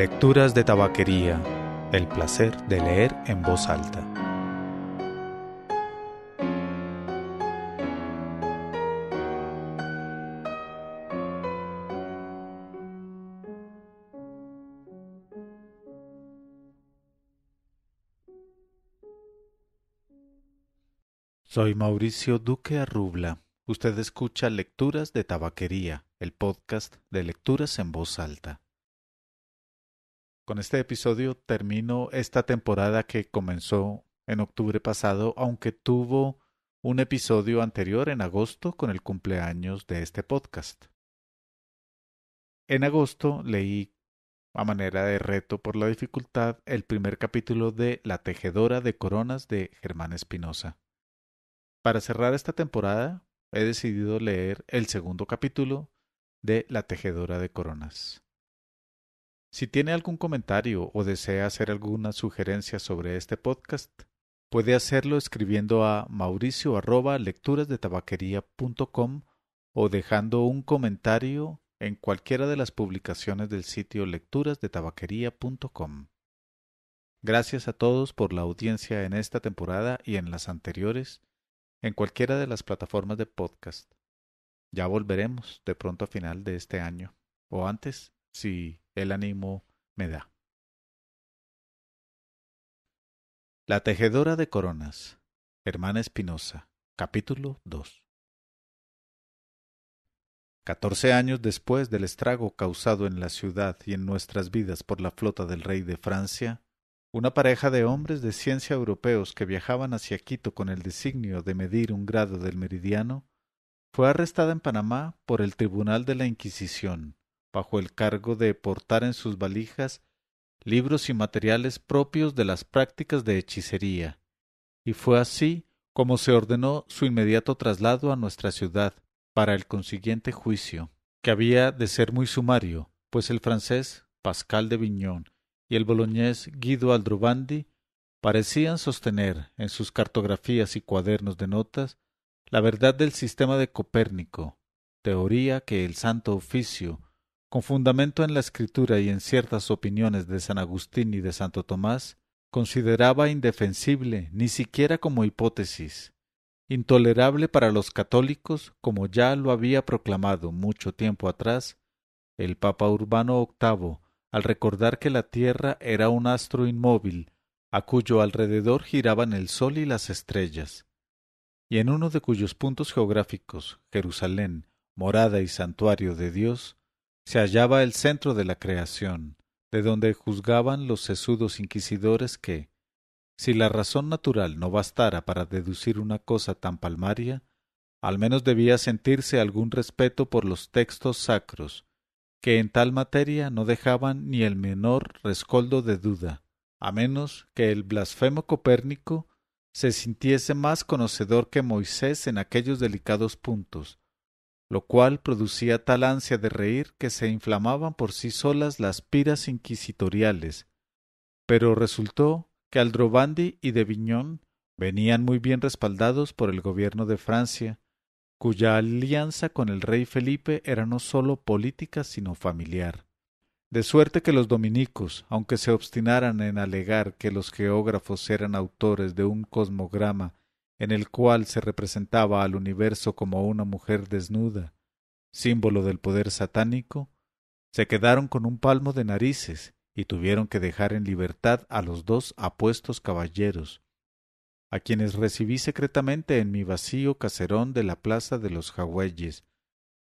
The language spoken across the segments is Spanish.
Lecturas de Tabaquería. El placer de leer en voz alta. Soy Mauricio Duque Arrubla. Usted escucha Lecturas de Tabaquería, el podcast de lecturas en voz alta. Con este episodio termino esta temporada que comenzó en octubre pasado, aunque tuvo un episodio anterior en agosto con el cumpleaños de este podcast. En agosto leí, a manera de reto por la dificultad, el primer capítulo de La Tejedora de Coronas de Germán Espinosa. Para cerrar esta temporada, he decidido leer el segundo capítulo de La Tejedora de Coronas. Si tiene algún comentario o desea hacer alguna sugerencia sobre este podcast, puede hacerlo escribiendo a mauricio arroba o dejando un comentario en cualquiera de las publicaciones del sitio lecturasdetabaquería.com. Gracias a todos por la audiencia en esta temporada y en las anteriores, en cualquiera de las plataformas de podcast. Ya volveremos de pronto a final de este año, o antes, si el ánimo me da. La tejedora de coronas, hermana Espinosa, capítulo 2. Catorce años después del estrago causado en la ciudad y en nuestras vidas por la flota del rey de Francia, una pareja de hombres de ciencia europeos que viajaban hacia Quito con el designio de medir un grado del meridiano, fue arrestada en Panamá por el Tribunal de la Inquisición bajo el cargo de portar en sus valijas libros y materiales propios de las prácticas de hechicería, y fue así como se ordenó su inmediato traslado a nuestra ciudad para el consiguiente juicio, que había de ser muy sumario, pues el francés Pascal de Viñón y el boloñés Guido Aldrubandi parecían sostener en sus cartografías y cuadernos de notas la verdad del sistema de Copérnico, teoría que el santo oficio con fundamento en la Escritura y en ciertas opiniones de San Agustín y de Santo Tomás, consideraba indefensible, ni siquiera como hipótesis, intolerable para los católicos, como ya lo había proclamado mucho tiempo atrás el Papa Urbano VIII, al recordar que la Tierra era un astro inmóvil, a cuyo alrededor giraban el Sol y las estrellas, y en uno de cuyos puntos geográficos, Jerusalén, morada y santuario de Dios, se hallaba el centro de la creación, de donde juzgaban los sesudos inquisidores que, si la razón natural no bastara para deducir una cosa tan palmaria, al menos debía sentirse algún respeto por los textos sacros, que en tal materia no dejaban ni el menor rescoldo de duda, a menos que el blasfemo Copérnico se sintiese más conocedor que Moisés en aquellos delicados puntos, lo cual producía tal ansia de reír que se inflamaban por sí solas las piras inquisitoriales. Pero resultó que Aldrovandi y de Viñón venían muy bien respaldados por el gobierno de Francia, cuya alianza con el rey Felipe era no sólo política sino familiar. De suerte que los dominicos, aunque se obstinaran en alegar que los geógrafos eran autores de un cosmograma en el cual se representaba al universo como una mujer desnuda, símbolo del poder satánico, se quedaron con un palmo de narices y tuvieron que dejar en libertad a los dos apuestos caballeros, a quienes recibí secretamente en mi vacío caserón de la plaza de los Jagüeyes,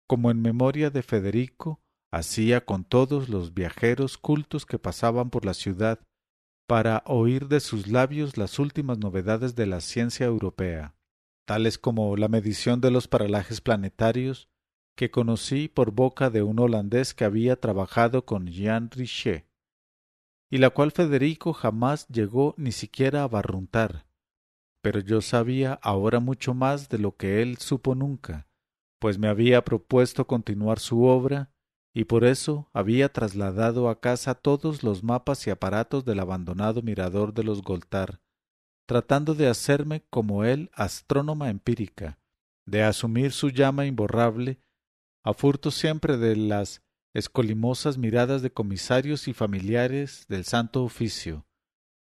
como en memoria de Federico hacía con todos los viajeros cultos que pasaban por la ciudad para oír de sus labios las últimas novedades de la ciencia europea, tales como la medición de los paralajes planetarios, que conocí por boca de un holandés que había trabajado con Jean Richet, y la cual Federico jamás llegó ni siquiera a barruntar. Pero yo sabía ahora mucho más de lo que él supo nunca, pues me había propuesto continuar su obra y por eso había trasladado a casa todos los mapas y aparatos del abandonado mirador de los Goltar, tratando de hacerme como él astrónoma empírica, de asumir su llama imborrable, a furto siempre de las escolimosas miradas de comisarios y familiares del santo oficio,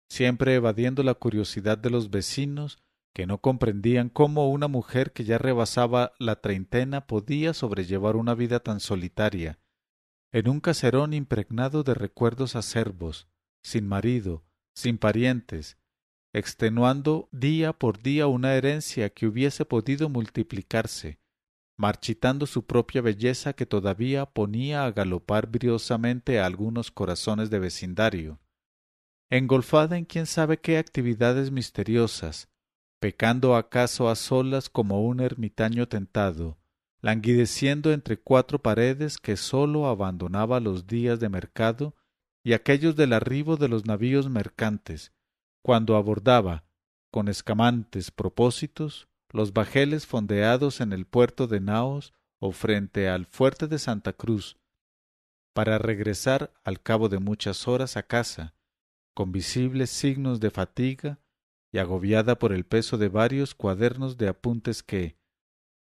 siempre evadiendo la curiosidad de los vecinos que no comprendían cómo una mujer que ya rebasaba la treintena podía sobrellevar una vida tan solitaria, en un caserón impregnado de recuerdos acerbos, sin marido, sin parientes, extenuando día por día una herencia que hubiese podido multiplicarse, marchitando su propia belleza que todavía ponía a galopar briosamente a algunos corazones de vecindario, engolfada en quién sabe qué actividades misteriosas, pecando acaso a solas como un ermitaño tentado, languideciendo entre cuatro paredes que sólo abandonaba los días de mercado y aquellos del arribo de los navíos mercantes, cuando abordaba, con escamantes propósitos, los bajeles fondeados en el puerto de Naos o frente al fuerte de Santa Cruz, para regresar al cabo de muchas horas a casa, con visibles signos de fatiga y agobiada por el peso de varios cuadernos de apuntes que,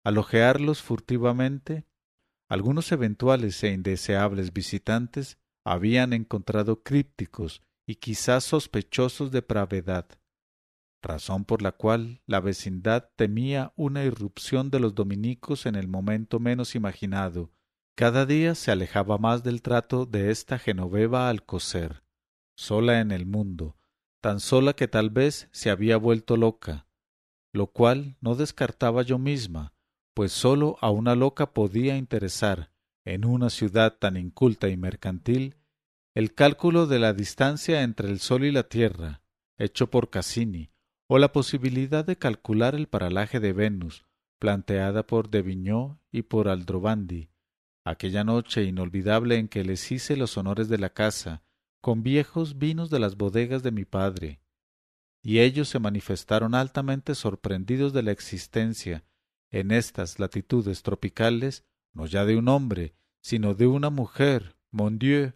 alojearlos furtivamente, algunos eventuales e indeseables visitantes habían encontrado crípticos y quizás sospechosos de pravedad, razón por la cual la vecindad temía una irrupción de los dominicos en el momento menos imaginado. Cada día se alejaba más del trato de esta Genoveva Alcocer, sola en el mundo, tan sola que tal vez se había vuelto loca, lo cual no descartaba yo misma, pues sólo a una loca podía interesar, en una ciudad tan inculta y mercantil, el cálculo de la distancia entre el Sol y la Tierra, hecho por Cassini, o la posibilidad de calcular el paralaje de Venus, planteada por De Vigno y por Aldrovandi, aquella noche inolvidable en que les hice los honores de la casa, con viejos vinos de las bodegas de mi padre. Y ellos se manifestaron altamente sorprendidos de la existencia en estas latitudes tropicales, no ya de un hombre, sino de una mujer, mon Dieu,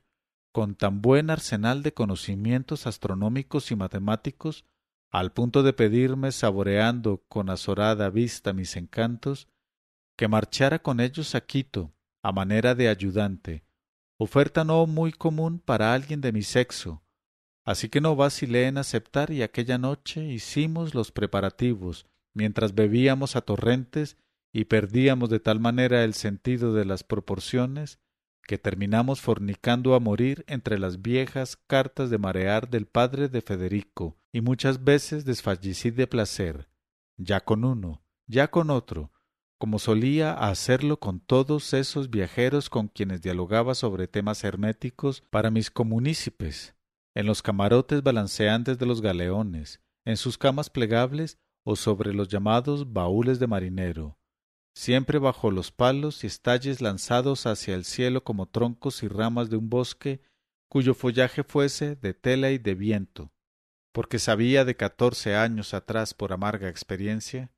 con tan buen arsenal de conocimientos astronómicos y matemáticos, al punto de pedirme, saboreando con azorada vista mis encantos, que marchara con ellos a Quito, a manera de ayudante, oferta no muy común para alguien de mi sexo. Así que no vacilé en aceptar y aquella noche hicimos los preparativos, mientras bebíamos a torrentes y perdíamos de tal manera el sentido de las proporciones que terminamos fornicando a morir entre las viejas cartas de marear del padre de Federico, y muchas veces desfallecí de placer, ya con uno, ya con otro, como solía hacerlo con todos esos viajeros con quienes dialogaba sobre temas herméticos para mis comunícipes, en los camarotes balanceantes de los galeones, en sus camas plegables o sobre los llamados baúles de marinero, siempre bajo los palos y estalles lanzados hacia el cielo como troncos y ramas de un bosque cuyo follaje fuese de tela y de viento, porque sabía de catorce años atrás por amarga experiencia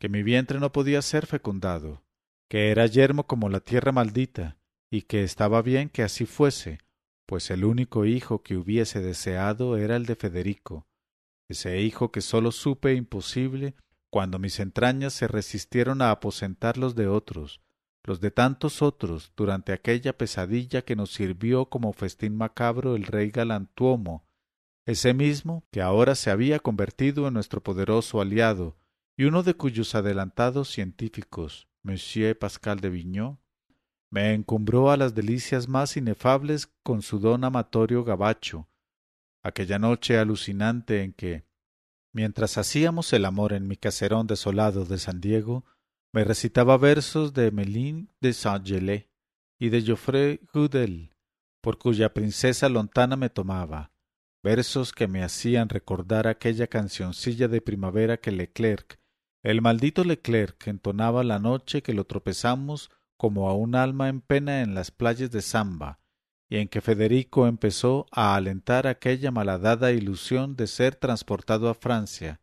que mi vientre no podía ser fecundado, que era yermo como la tierra maldita, y que estaba bien que así fuese, pues el único hijo que hubiese deseado era el de Federico, ese hijo que sólo supe imposible cuando mis entrañas se resistieron a aposentar los de otros, los de tantos otros, durante aquella pesadilla que nos sirvió como festín macabro el rey Galantuomo, ese mismo que ahora se había convertido en nuestro poderoso aliado, y uno de cuyos adelantados científicos, Monsieur Pascal de Viñó, me encumbró a las delicias más inefables con su don amatorio gabacho, aquella noche alucinante en que, mientras hacíamos el amor en mi caserón desolado de San Diego, me recitaba versos de Melin de Saint-Gelais y de Geoffrey Goodell, por cuya princesa lontana me tomaba, versos que me hacían recordar aquella cancioncilla de primavera que Leclerc, el maldito Leclerc, entonaba la noche que lo tropezamos como a un alma en pena en las playas de Samba, en que Federico empezó a alentar aquella malhadada ilusión de ser transportado a Francia.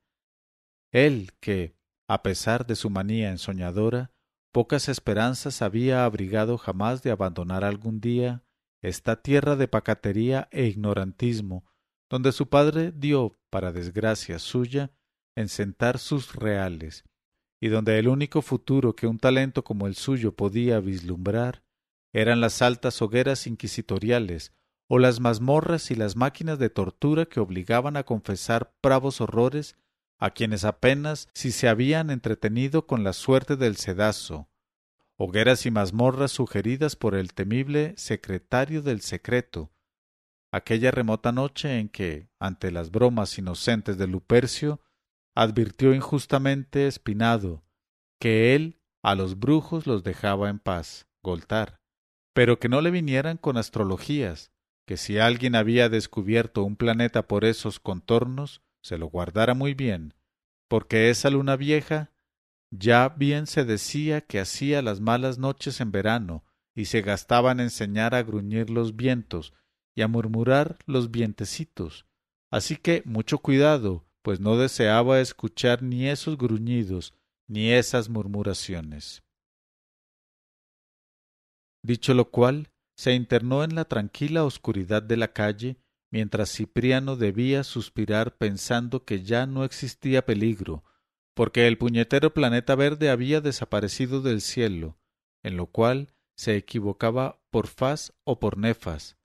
Él que, a pesar de su manía ensoñadora, pocas esperanzas había abrigado jamás de abandonar algún día esta tierra de pacatería e ignorantismo, donde su padre dio, para desgracia suya, en sentar sus reales, y donde el único futuro que un talento como el suyo podía vislumbrar eran las altas hogueras inquisitoriales, o las mazmorras y las máquinas de tortura que obligaban a confesar bravos horrores a quienes apenas si se habían entretenido con la suerte del sedazo, hogueras y mazmorras sugeridas por el temible secretario del secreto, aquella remota noche en que, ante las bromas inocentes de Lupercio, advirtió injustamente Espinado que él a los brujos los dejaba en paz, Goltar, pero que no le vinieran con astrologías, que si alguien había descubierto un planeta por esos contornos, se lo guardara muy bien, porque esa luna vieja ya bien se decía que hacía las malas noches en verano, y se gastaban en enseñar a gruñir los vientos y a murmurar los vientecitos. Así que mucho cuidado, pues no deseaba escuchar ni esos gruñidos ni esas murmuraciones. Dicho lo cual, se internó en la tranquila oscuridad de la calle, mientras Cipriano debía suspirar pensando que ya no existía peligro, porque el puñetero planeta verde había desaparecido del cielo, en lo cual se equivocaba por faz o por nefas.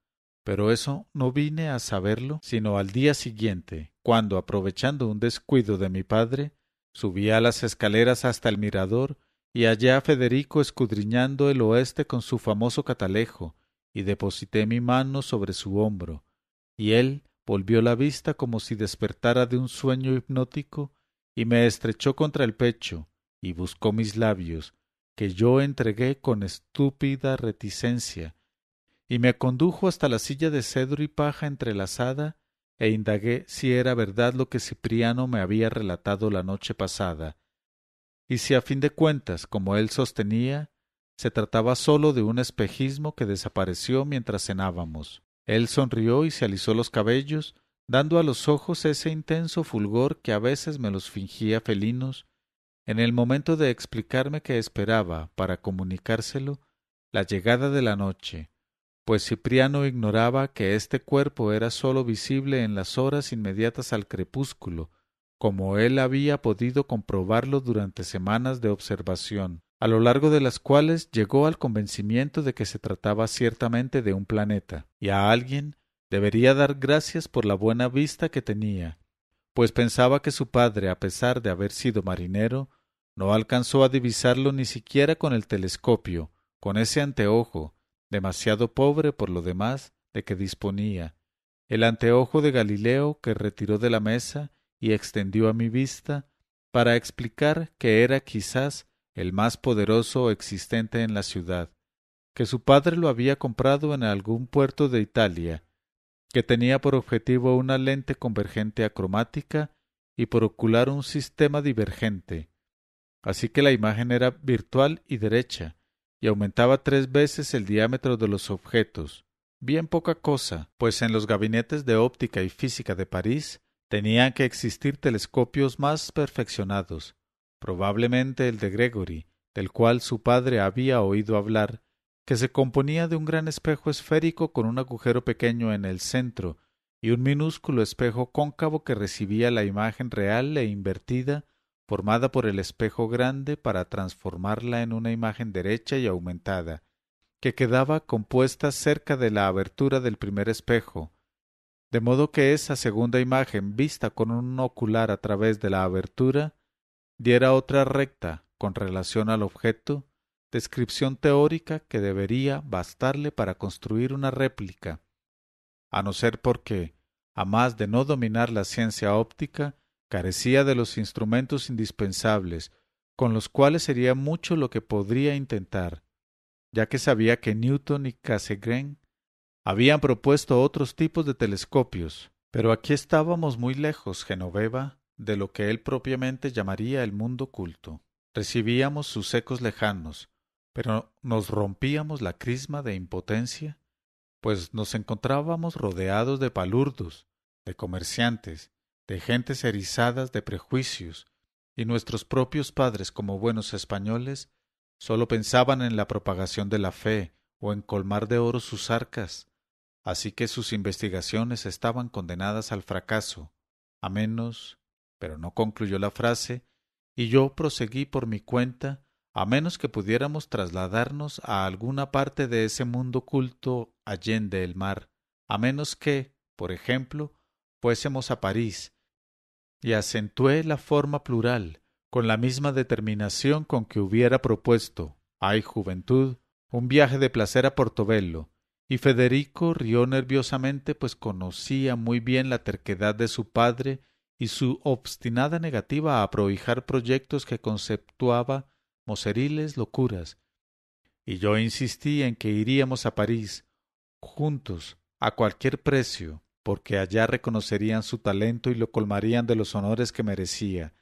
Pero eso no vine a saberlo sino al día siguiente, cuando, aprovechando un descuido de mi padre, subí a las escaleras hasta el mirador y hallé a Federico escudriñando el oeste con su famoso catalejo, y deposité mi mano sobre su hombro, y él volvió la vista como si despertara de un sueño hipnótico, y me estrechó contra el pecho, y buscó mis labios, que yo entregué con estúpida reticencia, y me condujo hasta la silla de cedro y paja entrelazada, e indagué si era verdad lo que Cipriano me había relatado la noche pasada, y si a fin de cuentas, como él sostenía, se trataba sólo de un espejismo que desapareció mientras cenábamos. Él sonrió y se alisó los cabellos, dando a los ojos ese intenso fulgor que a veces me los fingía felinos, en el momento de explicarme que esperaba, para comunicárselo, la llegada de la noche, pues Cipriano ignoraba que este cuerpo era sólo visible en las horas inmediatas al crepúsculo, como él había podido comprobarlo durante semanas de observación, a lo largo de las cuales llegó al convencimiento de que se trataba ciertamente de un planeta, y a alguien debería dar gracias por la buena vista que tenía, pues pensaba que su padre, a pesar de haber sido marinero, no alcanzó a divisarlo ni siquiera con el telescopio, con ese anteojo, demasiado pobre por lo demás de que disponía, el anteojo de Galileo que retiró de la mesa y extendió a mi vista para explicar que era quizás el más poderoso existente en la ciudad, que su padre lo había comprado en algún puerto de Italia, que tenía por objetivo una lente convergente acromática y por ocular un sistema divergente. Así que la imagen era virtual y derecha, y aumentaba tres veces el diámetro de los objetos. Bien poca cosa, pues en los gabinetes de óptica y física de París Tenían que existir telescopios más perfeccionados, probablemente el de Gregory, del cual su padre había oído hablar, que se componía de un gran espejo esférico con un agujero pequeño en el centro y un minúsculo espejo cóncavo que recibía la imagen real e invertida formada por el espejo grande para transformarla en una imagen derecha y aumentada, que quedaba compuesta cerca de la abertura del primer espejo, de modo que esa segunda imagen vista con un ocular a través de la abertura diera otra recta con relación al objeto, descripción teórica que debería bastarle para construir una réplica, a no ser porque, a más de no dominar la ciencia óptica, carecía de los instrumentos indispensables, con los cuales sería mucho lo que podría intentar, ya que sabía que Newton y Cassegrain habían propuesto otros tipos de telescopios, pero aquí estábamos muy lejos, Genoveva, de lo que él propiamente llamaría el mundo culto. Recibíamos sus ecos lejanos, pero nos rompíamos la crisma de impotencia, pues nos encontrábamos rodeados de palurdos, de comerciantes, de gentes erizadas de prejuicios, y nuestros propios padres, como buenos españoles, solo pensaban en la propagación de la fe o en colmar de oro sus arcas, Así que sus investigaciones estaban condenadas al fracaso, a menos, pero no concluyó la frase, y yo proseguí por mi cuenta, a menos que pudiéramos trasladarnos a alguna parte de ese mundo culto allende el mar, a menos que, por ejemplo, fuésemos a París, y acentué la forma plural, con la misma determinación con que hubiera propuesto, ay juventud, un viaje de placer a Portobello. Y Federico rió nerviosamente, pues conocía muy bien la terquedad de su padre y su obstinada negativa a prohijar proyectos que conceptuaba moceriles locuras. Y yo insistí en que iríamos a París, juntos, a cualquier precio, porque allá reconocerían su talento y lo colmarían de los honores que merecía.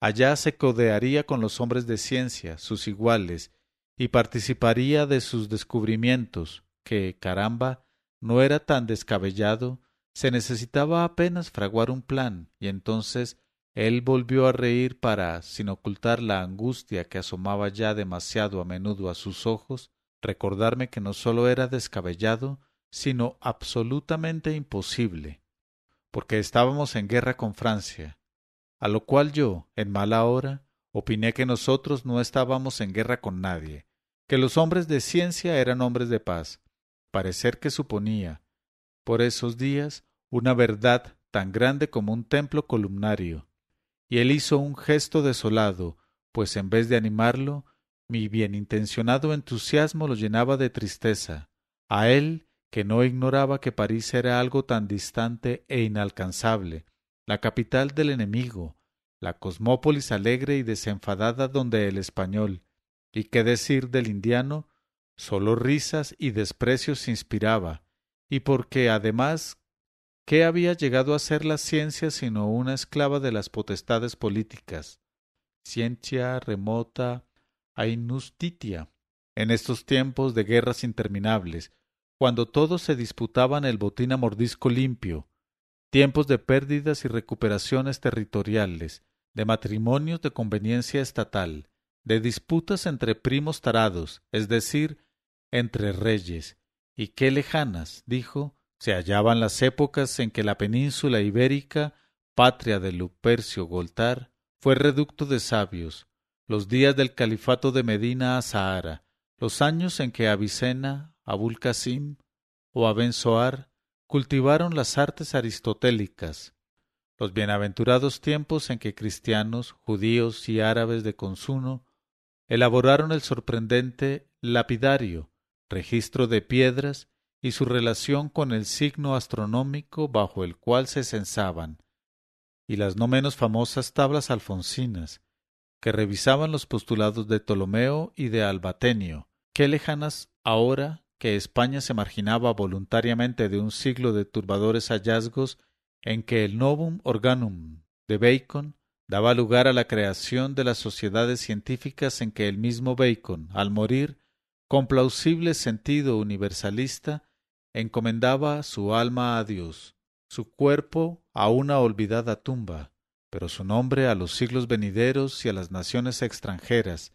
Allá se codearía con los hombres de ciencia, sus iguales, y participaría de sus descubrimientos, que, caramba, no era tan descabellado, se necesitaba apenas fraguar un plan, y entonces él volvió a reír para, sin ocultar la angustia que asomaba ya demasiado a menudo a sus ojos, recordarme que no sólo era descabellado, sino absolutamente imposible, porque estábamos en guerra con Francia, a lo cual yo, en mala hora, opiné que nosotros no estábamos en guerra con nadie, que los hombres de ciencia eran hombres de paz, parecer que suponía, por esos días, una verdad tan grande como un templo columnario. Y él hizo un gesto desolado, pues en vez de animarlo, mi bienintencionado entusiasmo lo llenaba de tristeza. A él, que no ignoraba que París era algo tan distante e inalcanzable, la capital del enemigo, la cosmópolis alegre y desenfadada donde el español, y qué decir del indiano, sólo risas y desprecios inspiraba, y porque además, ¿qué había llegado a ser la ciencia sino una esclava de las potestades políticas? Ciencia remota a inustitia. En estos tiempos de guerras interminables, cuando todos se disputaban el botín a mordisco limpio, tiempos de pérdidas y recuperaciones territoriales, de matrimonios de conveniencia estatal, de disputas entre primos tarados, es decir, entre reyes, y qué lejanas, dijo, se hallaban las épocas en que la península ibérica, patria de Lupercio Goltar, fue reducto de sabios, los días del califato de Medina a Sahara, los años en que Avicena, Abul o Abenzoar cultivaron las artes aristotélicas, los bienaventurados tiempos en que cristianos, judíos y árabes de consuno elaboraron el sorprendente lapidario, registro de piedras y su relación con el signo astronómico bajo el cual se censaban, y las no menos famosas tablas alfonsinas, que revisaban los postulados de Ptolomeo y de Albatenio, qué lejanas ahora que España se marginaba voluntariamente de un siglo de turbadores hallazgos en que el novum organum de Bacon daba lugar a la creación de las sociedades científicas en que el mismo Bacon, al morir, con plausible sentido universalista, encomendaba su alma a Dios, su cuerpo a una olvidada tumba, pero su nombre a los siglos venideros y a las naciones extranjeras,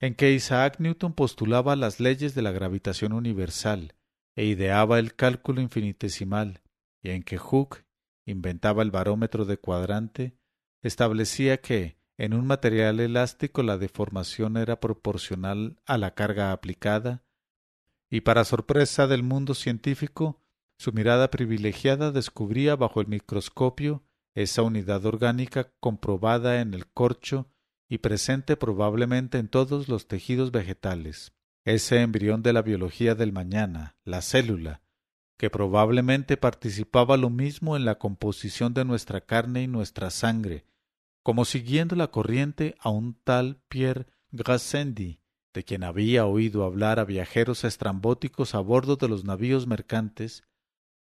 en que Isaac Newton postulaba las leyes de la gravitación universal e ideaba el cálculo infinitesimal, y en que Hooke inventaba el barómetro de cuadrante, establecía que en un material elástico la deformación era proporcional a la carga aplicada, y para sorpresa del mundo científico, su mirada privilegiada descubría bajo el microscopio esa unidad orgánica comprobada en el corcho y presente probablemente en todos los tejidos vegetales, ese embrión de la biología del mañana, la célula, que probablemente participaba lo mismo en la composición de nuestra carne y nuestra sangre, como siguiendo la corriente a un tal Pierre Grassendi, de quien había oído hablar a viajeros estrambóticos a bordo de los navíos mercantes,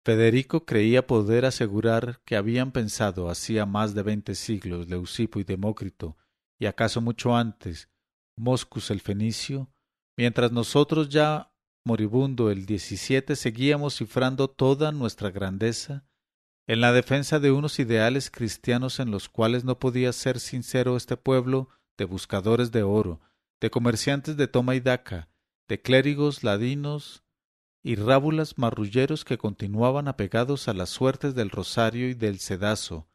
Federico creía poder asegurar que habían pensado hacía más de veinte siglos Leucipo y Demócrito, y acaso mucho antes, Moscus el fenicio, mientras nosotros ya moribundo el 17 seguíamos cifrando toda nuestra grandeza en la defensa de unos ideales cristianos en los cuales no podía ser sincero este pueblo de buscadores de oro, de comerciantes de toma y daca, de clérigos ladinos y rábulas marrulleros que continuaban apegados a las suertes del rosario y del sedazo,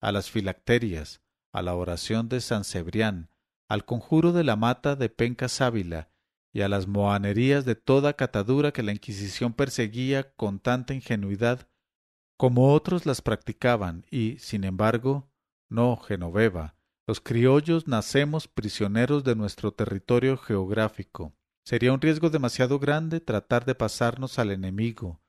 a las filacterias, a la oración de San Cebrián, al conjuro de la mata de Penca Sábila y a las mohanerías de toda catadura que la Inquisición perseguía con tanta ingenuidad como otros las practicaban, y, sin embargo, no, Genoveva, los criollos nacemos prisioneros de nuestro territorio geográfico. Sería un riesgo demasiado grande tratar de pasarnos al enemigo.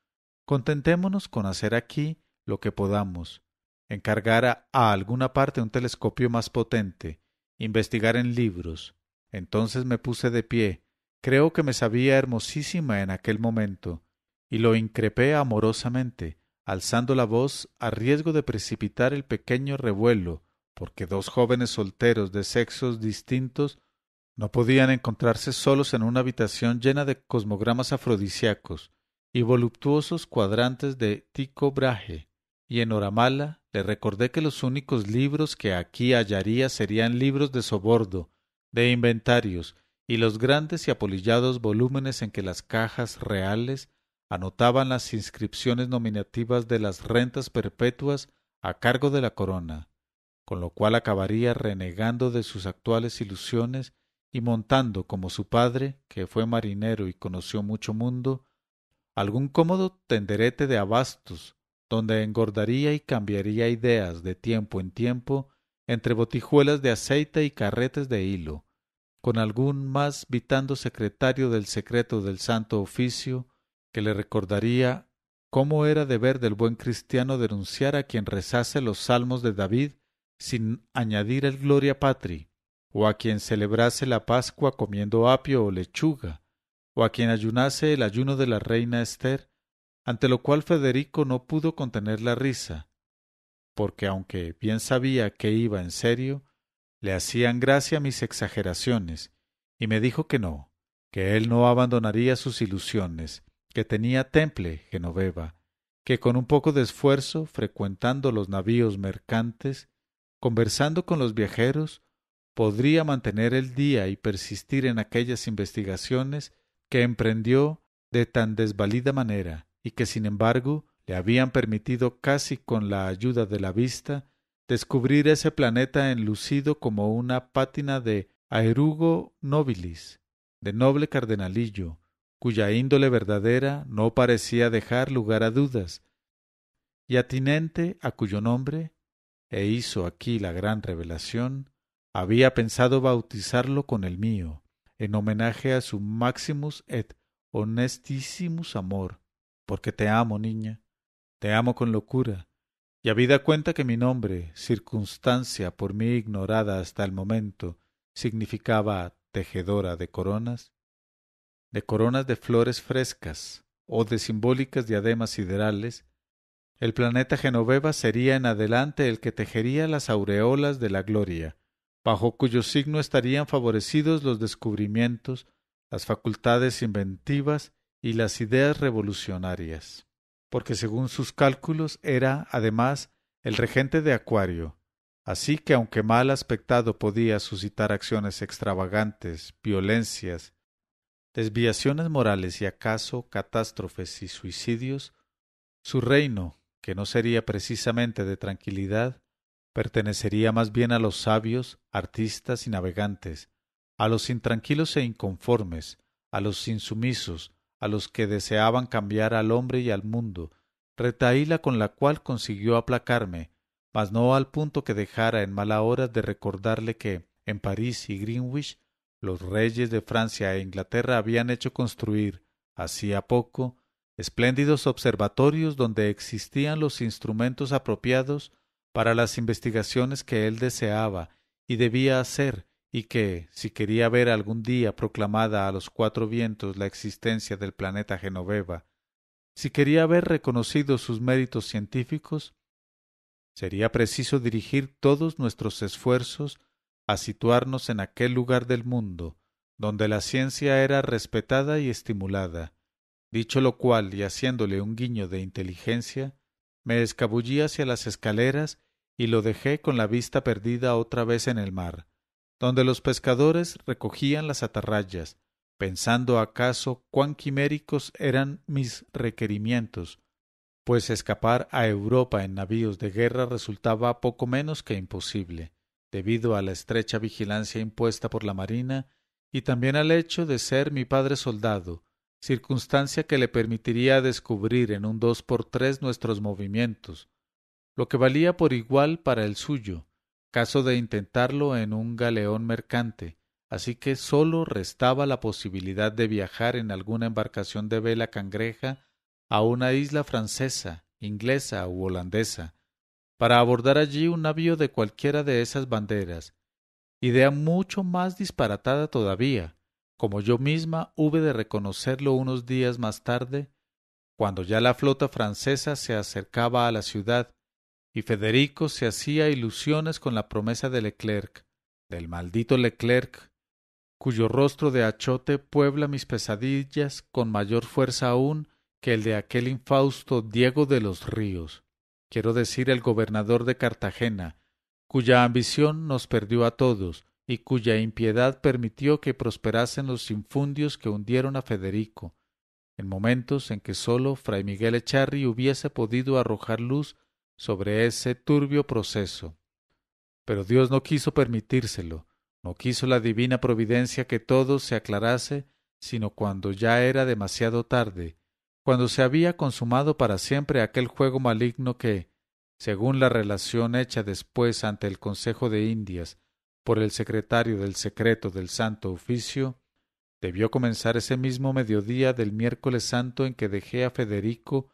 Contentémonos con hacer aquí lo que podamos, encargar a, a alguna parte un telescopio más potente, investigar en libros. Entonces me puse de pie, creo que me sabía hermosísima en aquel momento, y lo increpé amorosamente, alzando la voz a riesgo de precipitar el pequeño revuelo, porque dos jóvenes solteros de sexos distintos no podían encontrarse solos en una habitación llena de cosmogramas afrodisíacos y voluptuosos cuadrantes de Tico Brahe, y en Oramala le recordé que los únicos libros que aquí hallaría serían libros de sobordo, de inventarios, y los grandes y apolillados volúmenes en que las cajas reales anotaban las inscripciones nominativas de las rentas perpetuas a cargo de la corona, con lo cual acabaría renegando de sus actuales ilusiones y montando como su padre, que fue marinero y conoció mucho mundo, algún cómodo tenderete de abastos, donde engordaría y cambiaría ideas de tiempo en tiempo entre botijuelas de aceite y carretes de hilo, con algún más vitando secretario del secreto del santo oficio, que le recordaría cómo era deber del buen cristiano denunciar a quien rezase los salmos de David sin añadir el gloria patri, o a quien celebrase la Pascua comiendo apio o lechuga, o a quien ayunase el ayuno de la reina Esther, ante lo cual Federico no pudo contener la risa, porque aunque bien sabía que iba en serio, le hacían gracia mis exageraciones, y me dijo que no, que él no abandonaría sus ilusiones, que tenía temple Genoveva, que con un poco de esfuerzo, frecuentando los navíos mercantes, conversando con los viajeros, podría mantener el día y persistir en aquellas investigaciones que emprendió de tan desvalida manera y que sin embargo le habían permitido casi con la ayuda de la vista descubrir ese planeta enlucido como una pátina de aerugo nobilis, de noble cardenalillo, cuya índole verdadera no parecía dejar lugar a dudas, y atinente a cuyo nombre, e hizo aquí la gran revelación, había pensado bautizarlo con el mío, en homenaje a su maximus et honestissimus amor, porque te amo, niña, te amo con locura, y habida cuenta que mi nombre, circunstancia por mí ignorada hasta el momento, significaba tejedora de coronas, de coronas de flores frescas o de simbólicas diademas siderales, el planeta Genoveva sería en adelante el que tejería las aureolas de la gloria, bajo cuyo signo estarían favorecidos los descubrimientos, las facultades inventivas y las ideas revolucionarias, porque según sus cálculos era, además, el regente de Acuario, así que aunque mal aspectado podía suscitar acciones extravagantes, violencias desviaciones morales y acaso catástrofes y suicidios, su reino, que no sería precisamente de tranquilidad, pertenecería más bien a los sabios, artistas y navegantes, a los intranquilos e inconformes, a los insumisos, a los que deseaban cambiar al hombre y al mundo, retaíla con la cual consiguió aplacarme, mas no al punto que dejara en mala hora de recordarle que, en París y Greenwich, los reyes de Francia e Inglaterra habían hecho construir, hacía poco, espléndidos observatorios donde existían los instrumentos apropiados para las investigaciones que él deseaba y debía hacer, y que, si quería ver algún día proclamada a los cuatro vientos la existencia del planeta Genoveva, si quería ver reconocidos sus méritos científicos, sería preciso dirigir todos nuestros esfuerzos a situarnos en aquel lugar del mundo donde la ciencia era respetada y estimulada. Dicho lo cual, y haciéndole un guiño de inteligencia, me escabullí hacia las escaleras y lo dejé con la vista perdida otra vez en el mar, donde los pescadores recogían las atarrayas, pensando acaso cuán quiméricos eran mis requerimientos, pues escapar a Europa en navíos de guerra resultaba poco menos que imposible debido a la estrecha vigilancia impuesta por la Marina y también al hecho de ser mi padre soldado, circunstancia que le permitiría descubrir en un dos por tres nuestros movimientos, lo que valía por igual para el suyo, caso de intentarlo en un galeón mercante, así que sólo restaba la posibilidad de viajar en alguna embarcación de vela cangreja a una isla francesa, inglesa u holandesa, para abordar allí un navío de cualquiera de esas banderas, idea mucho más disparatada todavía, como yo misma hube de reconocerlo unos días más tarde, cuando ya la flota francesa se acercaba a la ciudad, y Federico se hacía ilusiones con la promesa de Leclerc, del maldito Leclerc, cuyo rostro de achote puebla mis pesadillas con mayor fuerza aún que el de aquel infausto Diego de los Ríos quiero decir el gobernador de Cartagena, cuya ambición nos perdió a todos y cuya impiedad permitió que prosperasen los infundios que hundieron a Federico, en momentos en que sólo fray Miguel Echarri hubiese podido arrojar luz sobre ese turbio proceso. Pero Dios no quiso permitírselo, no quiso la divina providencia que todo se aclarase, sino cuando ya era demasiado tarde, cuando se había consumado para siempre aquel juego maligno que, según la relación hecha después ante el Consejo de Indias por el secretario del secreto del Santo Oficio, debió comenzar ese mismo mediodía del miércoles santo en que dejé a Federico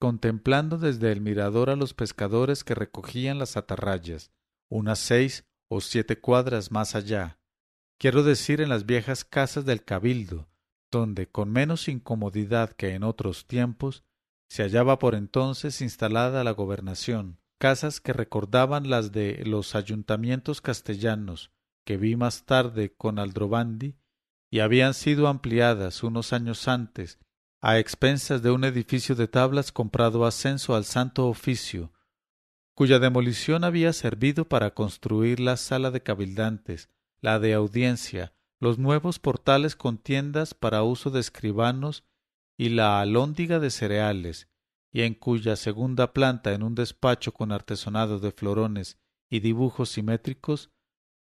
contemplando desde el mirador a los pescadores que recogían las atarrayas, unas seis o siete cuadras más allá, quiero decir en las viejas casas del cabildo, donde, con menos incomodidad que en otros tiempos, se hallaba por entonces instalada la gobernación, casas que recordaban las de los ayuntamientos castellanos, que vi más tarde con aldrobandi y habían sido ampliadas unos años antes, a expensas de un edificio de tablas comprado a al Santo Oficio, cuya demolición había servido para construir la sala de cabildantes, la de audiencia, los nuevos portales con tiendas para uso de escribanos y la alhóndiga de cereales, y en cuya segunda planta, en un despacho con artesonado de florones y dibujos simétricos,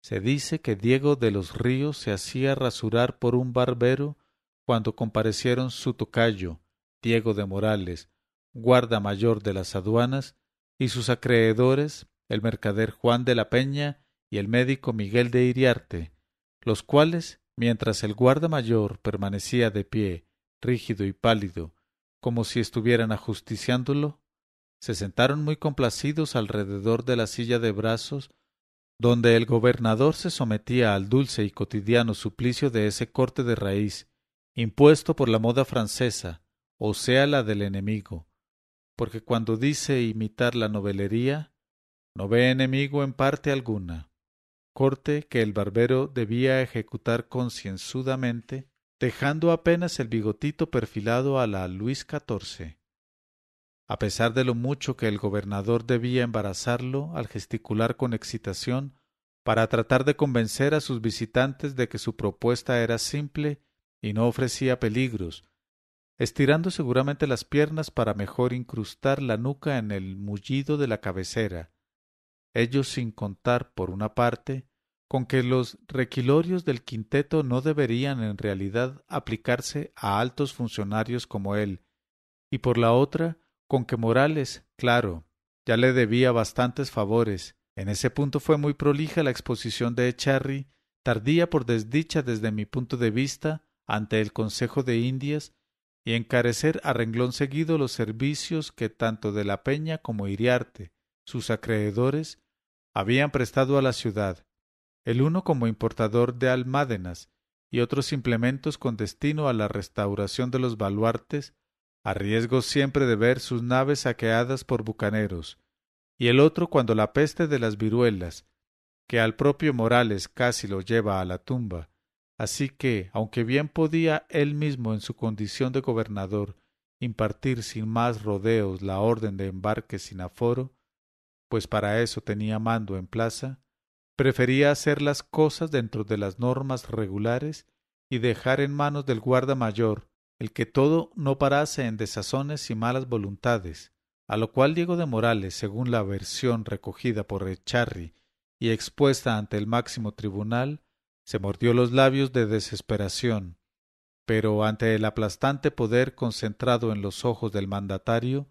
se dice que Diego de los Ríos se hacía rasurar por un barbero cuando comparecieron su tocayo, Diego de Morales, guarda mayor de las aduanas, y sus acreedores, el mercader Juan de la Peña y el médico Miguel de Iriarte, los cuales, mientras el guarda mayor permanecía de pie, rígido y pálido, como si estuvieran ajusticiándolo, se sentaron muy complacidos alrededor de la silla de brazos donde el gobernador se sometía al dulce y cotidiano suplicio de ese corte de raíz, impuesto por la moda francesa, o sea la del enemigo, porque cuando dice imitar la novelería, no ve enemigo en parte alguna corte que el barbero debía ejecutar concienzudamente, dejando apenas el bigotito perfilado a la Luis XIV. A pesar de lo mucho que el gobernador debía embarazarlo al gesticular con excitación, para tratar de convencer a sus visitantes de que su propuesta era simple y no ofrecía peligros, estirando seguramente las piernas para mejor incrustar la nuca en el mullido de la cabecera, ellos sin contar, por una parte, con que los requilorios del quinteto no deberían en realidad aplicarse a altos funcionarios como él, y por la otra, con que Morales, claro, ya le debía bastantes favores. En ese punto fue muy prolija la exposición de Echarri, tardía por desdicha desde mi punto de vista ante el Consejo de Indias, y encarecer a renglón seguido los servicios que tanto de la Peña como Iriarte, sus acreedores, habían prestado a la ciudad, el uno como importador de almádenas y otros implementos con destino a la restauración de los baluartes, a riesgo siempre de ver sus naves saqueadas por bucaneros, y el otro cuando la peste de las viruelas, que al propio Morales casi lo lleva a la tumba, así que, aunque bien podía él mismo en su condición de gobernador impartir sin más rodeos la orden de embarque sin aforo, pues para eso tenía mando en plaza, prefería hacer las cosas dentro de las normas regulares y dejar en manos del guarda mayor el que todo no parase en desazones y malas voluntades, a lo cual Diego de Morales, según la versión recogida por Echarri y expuesta ante el máximo tribunal, se mordió los labios de desesperación, pero ante el aplastante poder concentrado en los ojos del mandatario,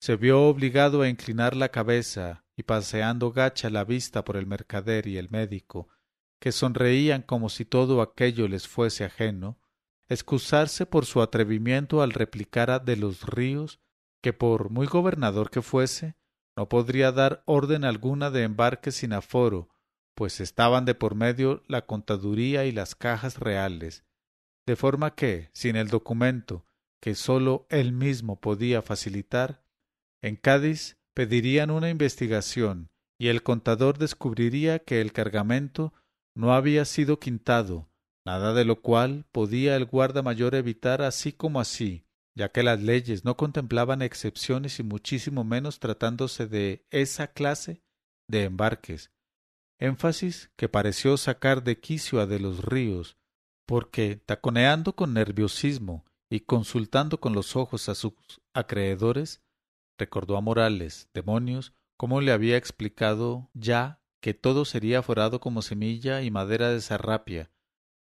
se vio obligado a inclinar la cabeza y paseando gacha la vista por el mercader y el médico, que sonreían como si todo aquello les fuese ajeno, excusarse por su atrevimiento al replicar a de los ríos que por muy gobernador que fuese, no podría dar orden alguna de embarque sin aforo, pues estaban de por medio la contaduría y las cajas reales, de forma que, sin el documento que sólo él mismo podía facilitar, en Cádiz pedirían una investigación y el contador descubriría que el cargamento no había sido quintado, nada de lo cual podía el guarda mayor evitar así como así, ya que las leyes no contemplaban excepciones y muchísimo menos tratándose de esa clase de embarques, énfasis que pareció sacar de quicio a de los ríos, porque, taconeando con nerviosismo y consultando con los ojos a sus acreedores, Recordó a Morales, demonios, cómo le había explicado ya que todo sería forado como semilla y madera de sarrapia,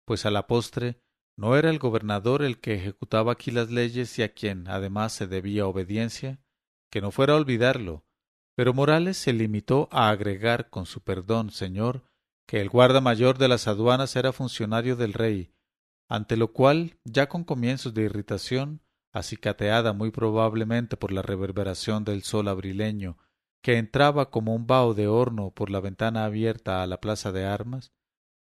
pues a la postre no era el gobernador el que ejecutaba aquí las leyes y a quien además se debía obediencia, que no fuera a olvidarlo, pero Morales se limitó a agregar con su perdón, señor, que el guarda mayor de las aduanas era funcionario del rey, ante lo cual, ya con comienzos de irritación, acicateada muy probablemente por la reverberación del sol abrileño, que entraba como un vaho de horno por la ventana abierta a la plaza de armas,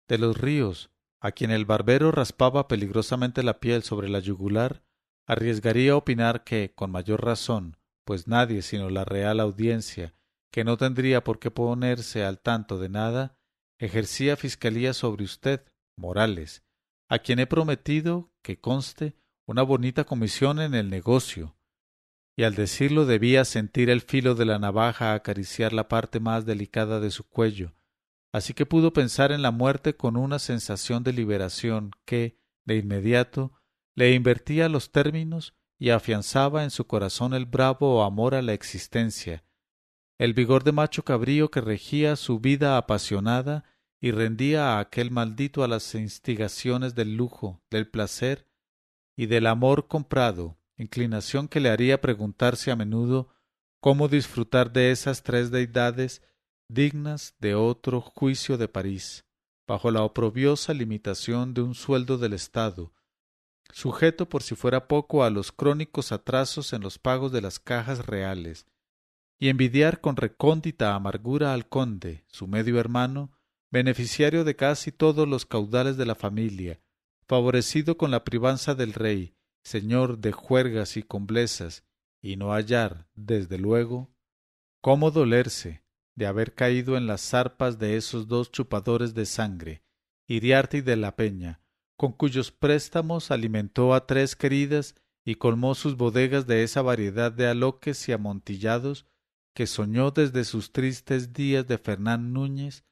de los ríos, a quien el barbero raspaba peligrosamente la piel sobre la yugular, arriesgaría a opinar que, con mayor razón, pues nadie sino la real audiencia, que no tendría por qué ponerse al tanto de nada, ejercía fiscalía sobre usted, Morales, a quien he prometido, que conste, una bonita comisión en el negocio, y al decirlo debía sentir el filo de la navaja acariciar la parte más delicada de su cuello, así que pudo pensar en la muerte con una sensación de liberación que, de inmediato, le invertía los términos y afianzaba en su corazón el bravo amor a la existencia, el vigor de macho cabrío que regía su vida apasionada y rendía a aquel maldito a las instigaciones del lujo, del placer y del amor comprado, inclinación que le haría preguntarse a menudo cómo disfrutar de esas tres deidades dignas de otro juicio de París, bajo la oprobiosa limitación de un sueldo del Estado, sujeto por si fuera poco a los crónicos atrasos en los pagos de las cajas reales, y envidiar con recóndita amargura al conde, su medio hermano, beneficiario de casi todos los caudales de la familia, favorecido con la privanza del rey, señor de juergas y comblezas, y no hallar, desde luego, cómo dolerse de haber caído en las zarpas de esos dos chupadores de sangre, Iriarte y de la Peña, con cuyos préstamos alimentó a tres queridas y colmó sus bodegas de esa variedad de aloques y amontillados que soñó desde sus tristes días de Fernán Núñez,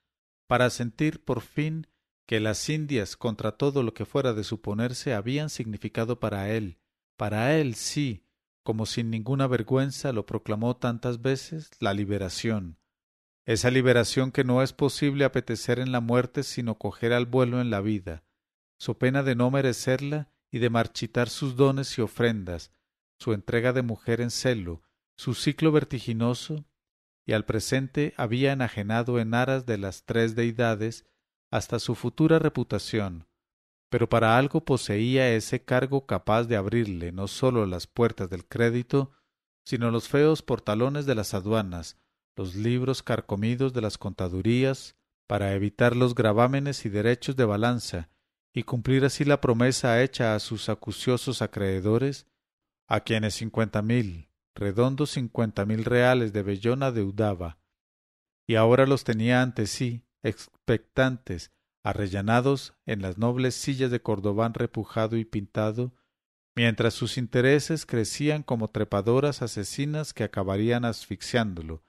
para sentir por fin que las Indias, contra todo lo que fuera de suponerse, habían significado para él, para él sí, como sin ninguna vergüenza lo proclamó tantas veces, la liberación. Esa liberación que no es posible apetecer en la muerte sino coger al vuelo en la vida, su pena de no merecerla y de marchitar sus dones y ofrendas, su entrega de mujer en celo, su ciclo vertiginoso, y al presente había enajenado en aras de las tres deidades hasta su futura reputación, pero para algo poseía ese cargo capaz de abrirle no sólo las puertas del crédito, sino los feos portalones de las aduanas, los libros carcomidos de las contadurías, para evitar los gravámenes y derechos de balanza, y cumplir así la promesa hecha a sus acuciosos acreedores, a quienes cincuenta mil, redondos cincuenta mil reales de Bellona deudaba, y ahora los tenía ante sí, expectantes, arrellanados en las nobles sillas de cordobán repujado y pintado, mientras sus intereses crecían como trepadoras asesinas que acabarían asfixiándolo,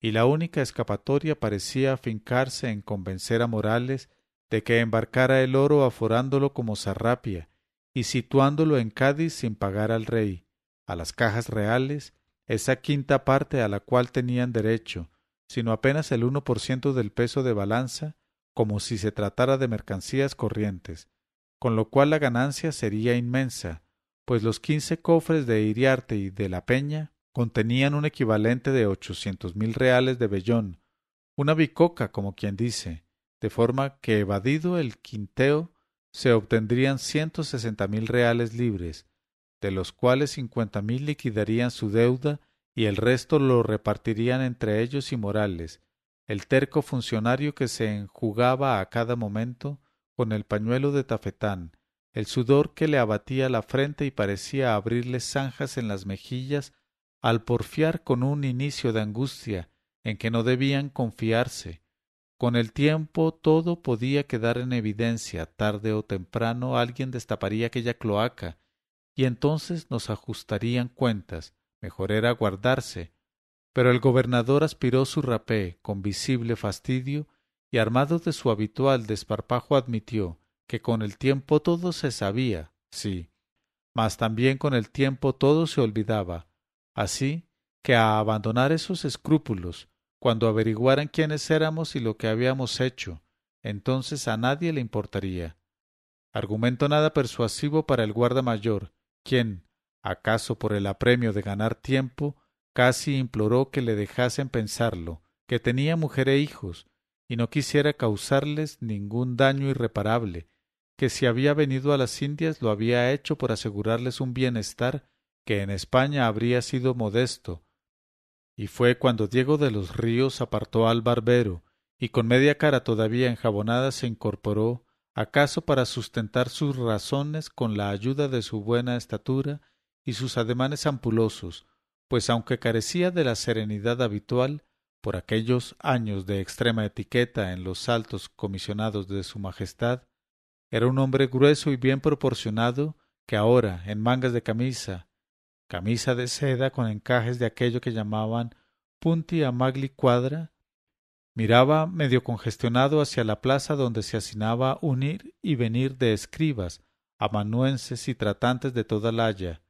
y la única escapatoria parecía afincarse en convencer a Morales de que embarcara el oro aforándolo como sarrapia y situándolo en Cádiz sin pagar al rey, a las cajas reales, esa quinta parte a la cual tenían derecho, sino apenas el 1% del peso de balanza, como si se tratara de mercancías corrientes, con lo cual la ganancia sería inmensa, pues los quince cofres de Iriarte y de la Peña contenían un equivalente de ochocientos mil reales de vellón, una bicoca, como quien dice, de forma que evadido el quinteo se obtendrían ciento sesenta mil reales libres, de los cuales cincuenta mil liquidarían su deuda y el resto lo repartirían entre ellos y Morales, el terco funcionario que se enjugaba a cada momento con el pañuelo de tafetán, el sudor que le abatía la frente y parecía abrirle zanjas en las mejillas al porfiar con un inicio de angustia en que no debían confiarse. Con el tiempo todo podía quedar en evidencia, tarde o temprano alguien destaparía aquella cloaca, y entonces nos ajustarían cuentas, mejor era guardarse, pero el gobernador aspiró su rapé con visible fastidio y armado de su habitual desparpajo admitió que con el tiempo todo se sabía, sí, mas también con el tiempo todo se olvidaba, así que a abandonar esos escrúpulos, cuando averiguaran quiénes éramos y lo que habíamos hecho, entonces a nadie le importaría. Argumento nada persuasivo para el guarda mayor, quien, acaso por el apremio de ganar tiempo, casi imploró que le dejasen pensarlo, que tenía mujer e hijos, y no quisiera causarles ningún daño irreparable, que si había venido a las Indias lo había hecho por asegurarles un bienestar que en España habría sido modesto. Y fue cuando Diego de los Ríos apartó al barbero, y con media cara todavía enjabonada se incorporó, acaso para sustentar sus razones con la ayuda de su buena estatura y sus ademanes ampulosos, pues aunque carecía de la serenidad habitual por aquellos años de extrema etiqueta en los altos comisionados de su Majestad, era un hombre grueso y bien proporcionado que ahora, en mangas de camisa, camisa de seda con encajes de aquello que llamaban punti amagli cuadra, miraba medio congestionado hacia la plaza donde se hacinaba unir y venir de escribas, amanuenses y tratantes de toda laya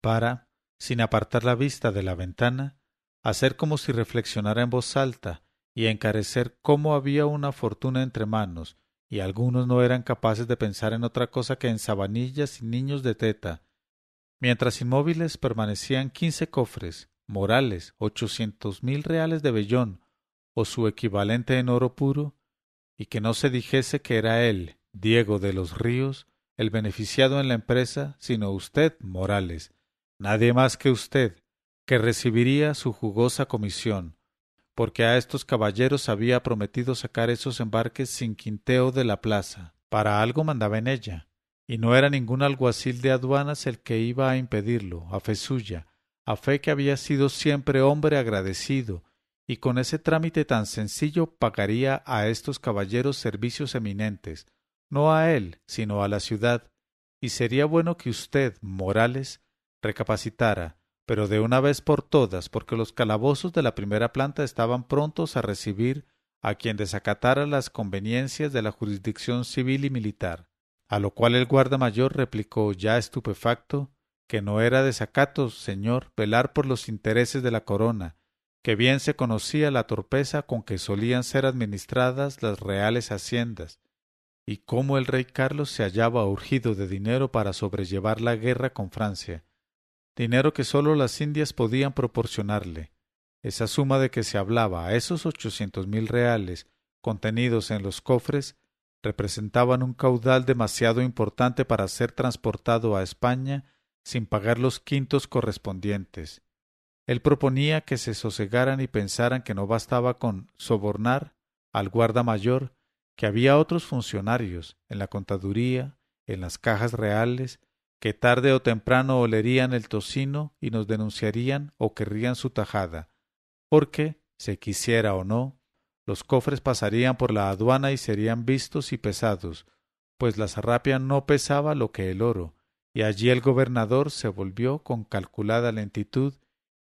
para, sin apartar la vista de la ventana, hacer como si reflexionara en voz alta y encarecer cómo había una fortuna entre manos, y algunos no eran capaces de pensar en otra cosa que en sabanillas y niños de teta, mientras inmóviles permanecían quince cofres, morales, ochocientos mil reales de vellón, o su equivalente en oro puro, y que no se dijese que era él, Diego de los Ríos, el beneficiado en la empresa, sino usted, Morales, nadie más que usted, que recibiría su jugosa comisión, porque a estos caballeros había prometido sacar esos embarques sin quinteo de la plaza. Para algo mandaba en ella, y no era ningún alguacil de aduanas el que iba a impedirlo, a fe suya, a fe que había sido siempre hombre agradecido, y con ese trámite tan sencillo pagaría a estos caballeros servicios eminentes, no a él, sino a la ciudad, y sería bueno que usted, Morales, recapacitara, pero de una vez por todas, porque los calabozos de la primera planta estaban prontos a recibir a quien desacatara las conveniencias de la jurisdicción civil y militar, a lo cual el guarda mayor replicó ya estupefacto que no era desacato, señor, velar por los intereses de la corona, que bien se conocía la torpeza con que solían ser administradas las reales haciendas, y cómo el rey Carlos se hallaba urgido de dinero para sobrellevar la guerra con Francia, dinero que solo las Indias podían proporcionarle. Esa suma de que se hablaba esos ochocientos mil reales contenidos en los cofres representaban un caudal demasiado importante para ser transportado a España sin pagar los quintos correspondientes. Él proponía que se sosegaran y pensaran que no bastaba con sobornar al guarda mayor, que había otros funcionarios en la contaduría, en las cajas reales, que tarde o temprano olerían el tocino y nos denunciarían o querrían su tajada, porque, se quisiera o no, los cofres pasarían por la aduana y serían vistos y pesados, pues la sarrapia no pesaba lo que el oro, y allí el gobernador se volvió con calculada lentitud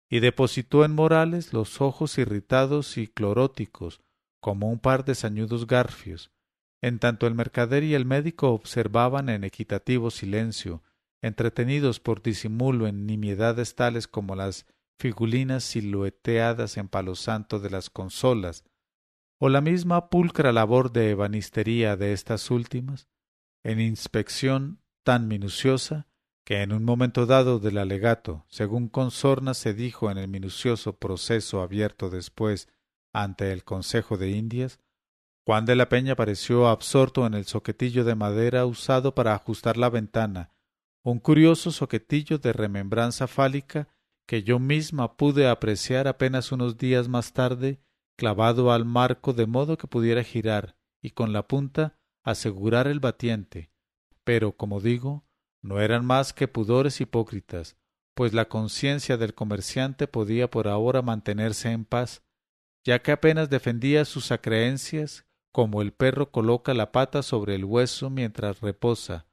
y depositó en Morales los ojos irritados y cloróticos, como un par de sañudos garfios, en tanto el mercader y el médico observaban en equitativo silencio entretenidos por disimulo en nimiedades tales como las figulinas silueteadas en palosanto santo de las consolas, o la misma pulcra labor de ebanistería de estas últimas, en inspección tan minuciosa que en un momento dado del alegato, según Consorna se dijo en el minucioso proceso abierto después ante el Consejo de Indias, Juan de la Peña pareció absorto en el soquetillo de madera usado para ajustar la ventana un curioso soquetillo de remembranza fálica que yo misma pude apreciar apenas unos días más tarde clavado al marco de modo que pudiera girar y con la punta asegurar el batiente pero como digo no eran más que pudores hipócritas pues la conciencia del comerciante podía por ahora mantenerse en paz ya que apenas defendía sus acreencias como el perro coloca la pata sobre el hueso mientras reposa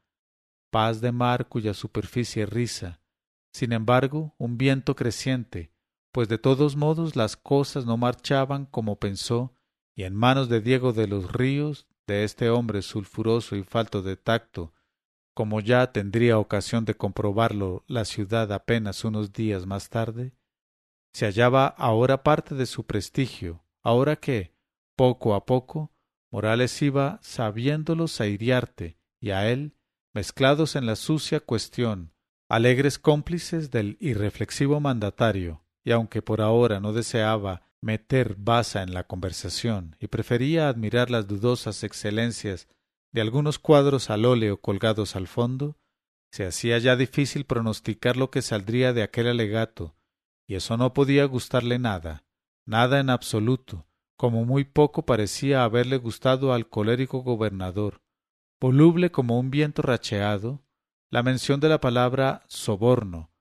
paz de mar cuya superficie riza. Sin embargo, un viento creciente, pues de todos modos las cosas no marchaban como pensó, y en manos de Diego de los Ríos, de este hombre sulfuroso y falto de tacto, como ya tendría ocasión de comprobarlo la ciudad apenas unos días más tarde, se hallaba ahora parte de su prestigio, ahora que, poco a poco, Morales iba sabiéndolo sairiarte, y a él mezclados en la sucia cuestión, alegres cómplices del irreflexivo mandatario, y aunque por ahora no deseaba meter baza en la conversación y prefería admirar las dudosas excelencias de algunos cuadros al óleo colgados al fondo, se hacía ya difícil pronosticar lo que saldría de aquel alegato, y eso no podía gustarle nada, nada en absoluto, como muy poco parecía haberle gustado al colérico gobernador, voluble como un viento racheado, la mención de la palabra soborno,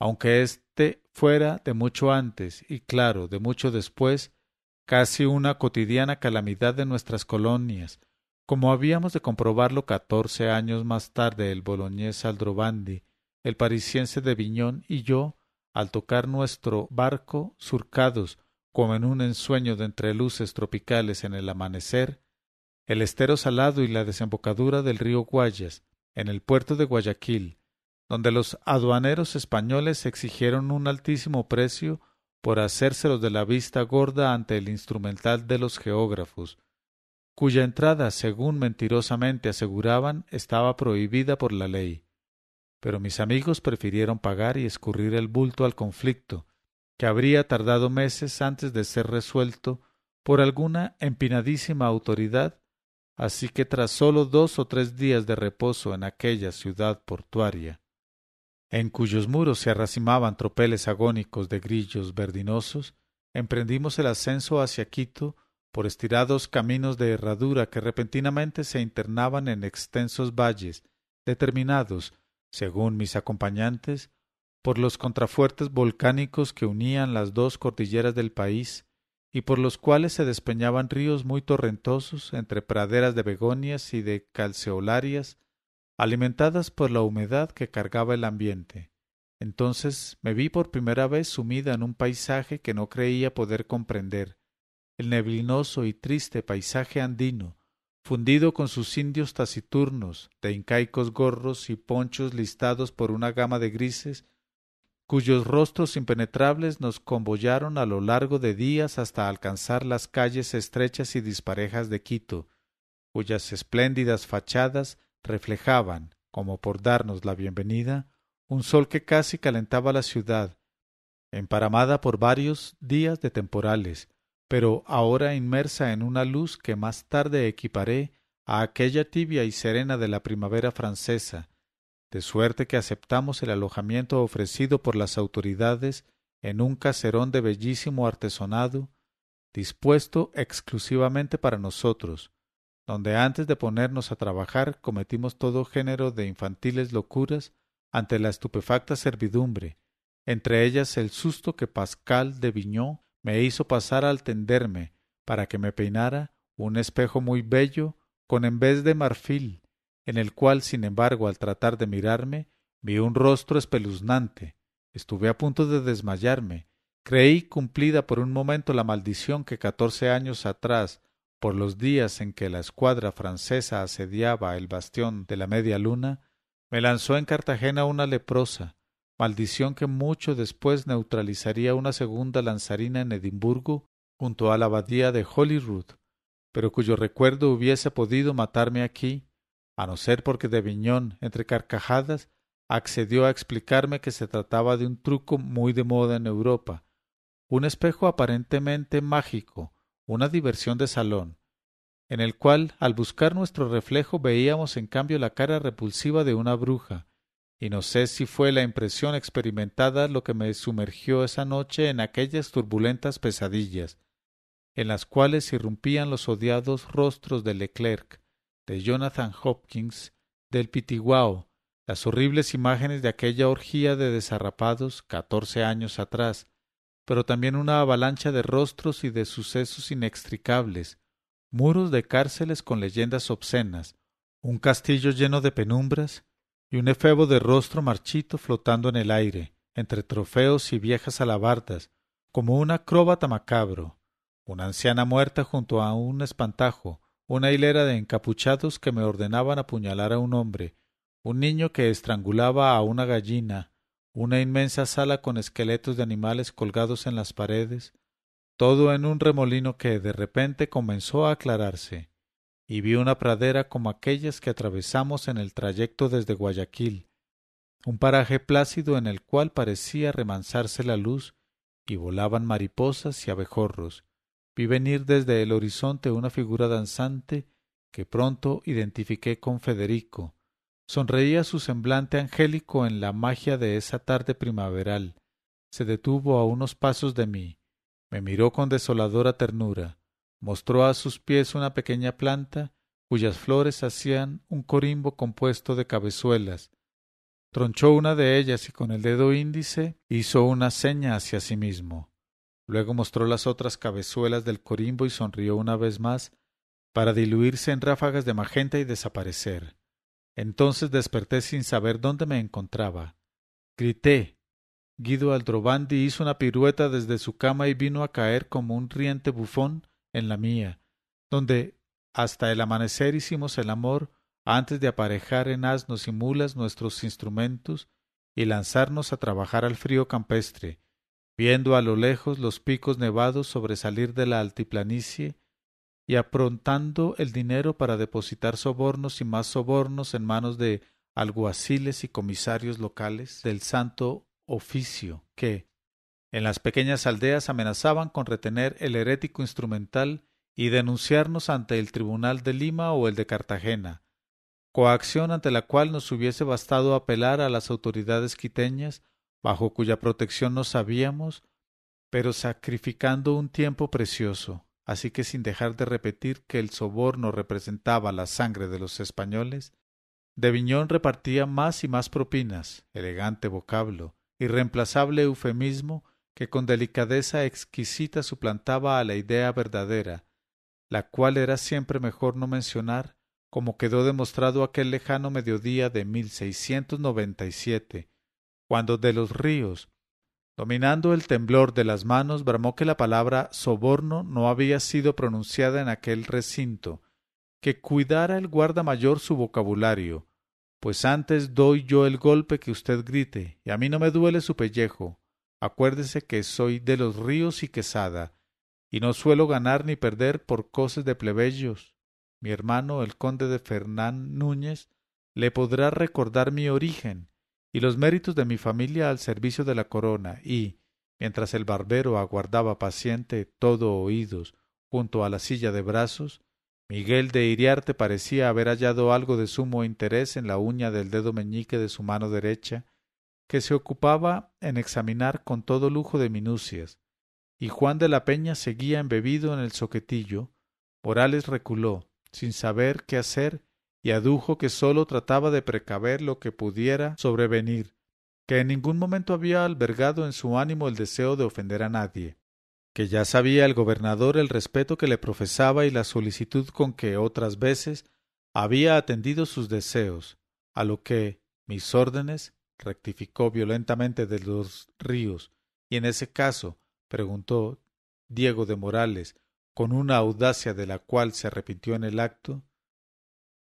aunque éste fuera de mucho antes y claro, de mucho después, casi una cotidiana calamidad de nuestras colonias, como habíamos de comprobarlo catorce años más tarde el boloñés Aldrobandi, el parisiense de Viñón y yo, al tocar nuestro barco surcados como en un ensueño de entreluces tropicales en el amanecer, el estero salado y la desembocadura del río Guayas, en el puerto de Guayaquil, donde los aduaneros españoles exigieron un altísimo precio por hacérselos de la vista gorda ante el instrumental de los geógrafos, cuya entrada, según mentirosamente aseguraban, estaba prohibida por la ley. Pero mis amigos prefirieron pagar y escurrir el bulto al conflicto, que habría tardado meses antes de ser resuelto por alguna empinadísima autoridad Así que tras sólo dos o tres días de reposo en aquella ciudad portuaria, en cuyos muros se arracimaban tropeles agónicos de grillos verdinosos, emprendimos el ascenso hacia Quito por estirados caminos de herradura que repentinamente se internaban en extensos valles, determinados, según mis acompañantes, por los contrafuertes volcánicos que unían las dos cordilleras del país y por los cuales se despeñaban ríos muy torrentosos entre praderas de begonias y de calceolarias, alimentadas por la humedad que cargaba el ambiente. Entonces me vi por primera vez sumida en un paisaje que no creía poder comprender, el neblinoso y triste paisaje andino, fundido con sus indios taciturnos, de incaicos gorros y ponchos listados por una gama de grises cuyos rostros impenetrables nos convoyaron a lo largo de días hasta alcanzar las calles estrechas y disparejas de Quito, cuyas espléndidas fachadas reflejaban, como por darnos la bienvenida, un sol que casi calentaba la ciudad, emparamada por varios días de temporales, pero ahora inmersa en una luz que más tarde equiparé a aquella tibia y serena de la primavera francesa, de suerte que aceptamos el alojamiento ofrecido por las autoridades en un caserón de bellísimo artesonado, dispuesto exclusivamente para nosotros, donde antes de ponernos a trabajar cometimos todo género de infantiles locuras ante la estupefacta servidumbre, entre ellas el susto que Pascal de viñón me hizo pasar al tenderme para que me peinara un espejo muy bello con en vez de marfil en el cual, sin embargo, al tratar de mirarme, vi un rostro espeluznante. Estuve a punto de desmayarme. Creí cumplida por un momento la maldición que catorce años atrás, por los días en que la escuadra francesa asediaba el bastión de la media luna, me lanzó en Cartagena una leprosa, maldición que mucho después neutralizaría una segunda lanzarina en Edimburgo junto a la abadía de Holyrood, pero cuyo recuerdo hubiese podido matarme aquí a no ser porque de Viñón, entre carcajadas, accedió a explicarme que se trataba de un truco muy de moda en Europa, un espejo aparentemente mágico, una diversión de salón, en el cual, al buscar nuestro reflejo, veíamos en cambio la cara repulsiva de una bruja, y no sé si fue la impresión experimentada lo que me sumergió esa noche en aquellas turbulentas pesadillas, en las cuales irrumpían los odiados rostros de Leclerc, de Jonathan Hopkins del Pitiguao, las horribles imágenes de aquella orgía de desarrapados catorce años atrás, pero también una avalancha de rostros y de sucesos inextricables, muros de cárceles con leyendas obscenas, un castillo lleno de penumbras y un efebo de rostro marchito flotando en el aire, entre trofeos y viejas alabardas, como un acróbata macabro, una anciana muerta junto a un espantajo, una hilera de encapuchados que me ordenaban apuñalar a un hombre, un niño que estrangulaba a una gallina, una inmensa sala con esqueletos de animales colgados en las paredes, todo en un remolino que de repente comenzó a aclararse, y vi una pradera como aquellas que atravesamos en el trayecto desde Guayaquil, un paraje plácido en el cual parecía remansarse la luz y volaban mariposas y abejorros, Vi venir desde el horizonte una figura danzante que pronto identifiqué con Federico. Sonreía su semblante angélico en la magia de esa tarde primaveral. Se detuvo a unos pasos de mí. Me miró con desoladora ternura. Mostró a sus pies una pequeña planta cuyas flores hacían un corimbo compuesto de cabezuelas. Tronchó una de ellas y con el dedo índice hizo una seña hacia sí mismo. Luego mostró las otras cabezuelas del corimbo y sonrió una vez más, para diluirse en ráfagas de magenta y desaparecer. Entonces desperté sin saber dónde me encontraba. Grité. Guido Aldrobandi hizo una pirueta desde su cama y vino a caer como un riente bufón en la mía, donde hasta el amanecer hicimos el amor antes de aparejar en asnos y mulas nuestros instrumentos y lanzarnos a trabajar al frío campestre, viendo a lo lejos los picos nevados sobresalir de la altiplanicie y aprontando el dinero para depositar sobornos y más sobornos en manos de alguaciles y comisarios locales del santo oficio que en las pequeñas aldeas amenazaban con retener el herético instrumental y denunciarnos ante el tribunal de Lima o el de Cartagena, coacción ante la cual nos hubiese bastado apelar a las autoridades quiteñas bajo cuya protección nos sabíamos, pero sacrificando un tiempo precioso, así que sin dejar de repetir que el soborno representaba la sangre de los españoles, de Viñón repartía más y más propinas, elegante vocablo, irreemplazable eufemismo que con delicadeza exquisita suplantaba a la idea verdadera, la cual era siempre mejor no mencionar, como quedó demostrado aquel lejano mediodía de 1697, cuando de los ríos. Dominando el temblor de las manos, bramó que la palabra soborno no había sido pronunciada en aquel recinto, que cuidara el guarda mayor su vocabulario, pues antes doy yo el golpe que usted grite, y a mí no me duele su pellejo. Acuérdese que soy de los ríos y quesada, y no suelo ganar ni perder por cosas de plebeyos. Mi hermano, el conde de Fernán Núñez, le podrá recordar mi origen, y los méritos de mi familia al servicio de la corona, y, mientras el barbero aguardaba paciente, todo oídos, junto a la silla de brazos, Miguel de Iriarte parecía haber hallado algo de sumo interés en la uña del dedo meñique de su mano derecha, que se ocupaba en examinar con todo lujo de minucias, y Juan de la Peña seguía embebido en el soquetillo, Morales reculó, sin saber qué hacer y adujo que sólo trataba de precaver lo que pudiera sobrevenir, que en ningún momento había albergado en su ánimo el deseo de ofender a nadie, que ya sabía el gobernador el respeto que le profesaba y la solicitud con que otras veces había atendido sus deseos, a lo que mis órdenes rectificó violentamente de los ríos, y en ese caso preguntó Diego de Morales, con una audacia de la cual se arrepintió en el acto,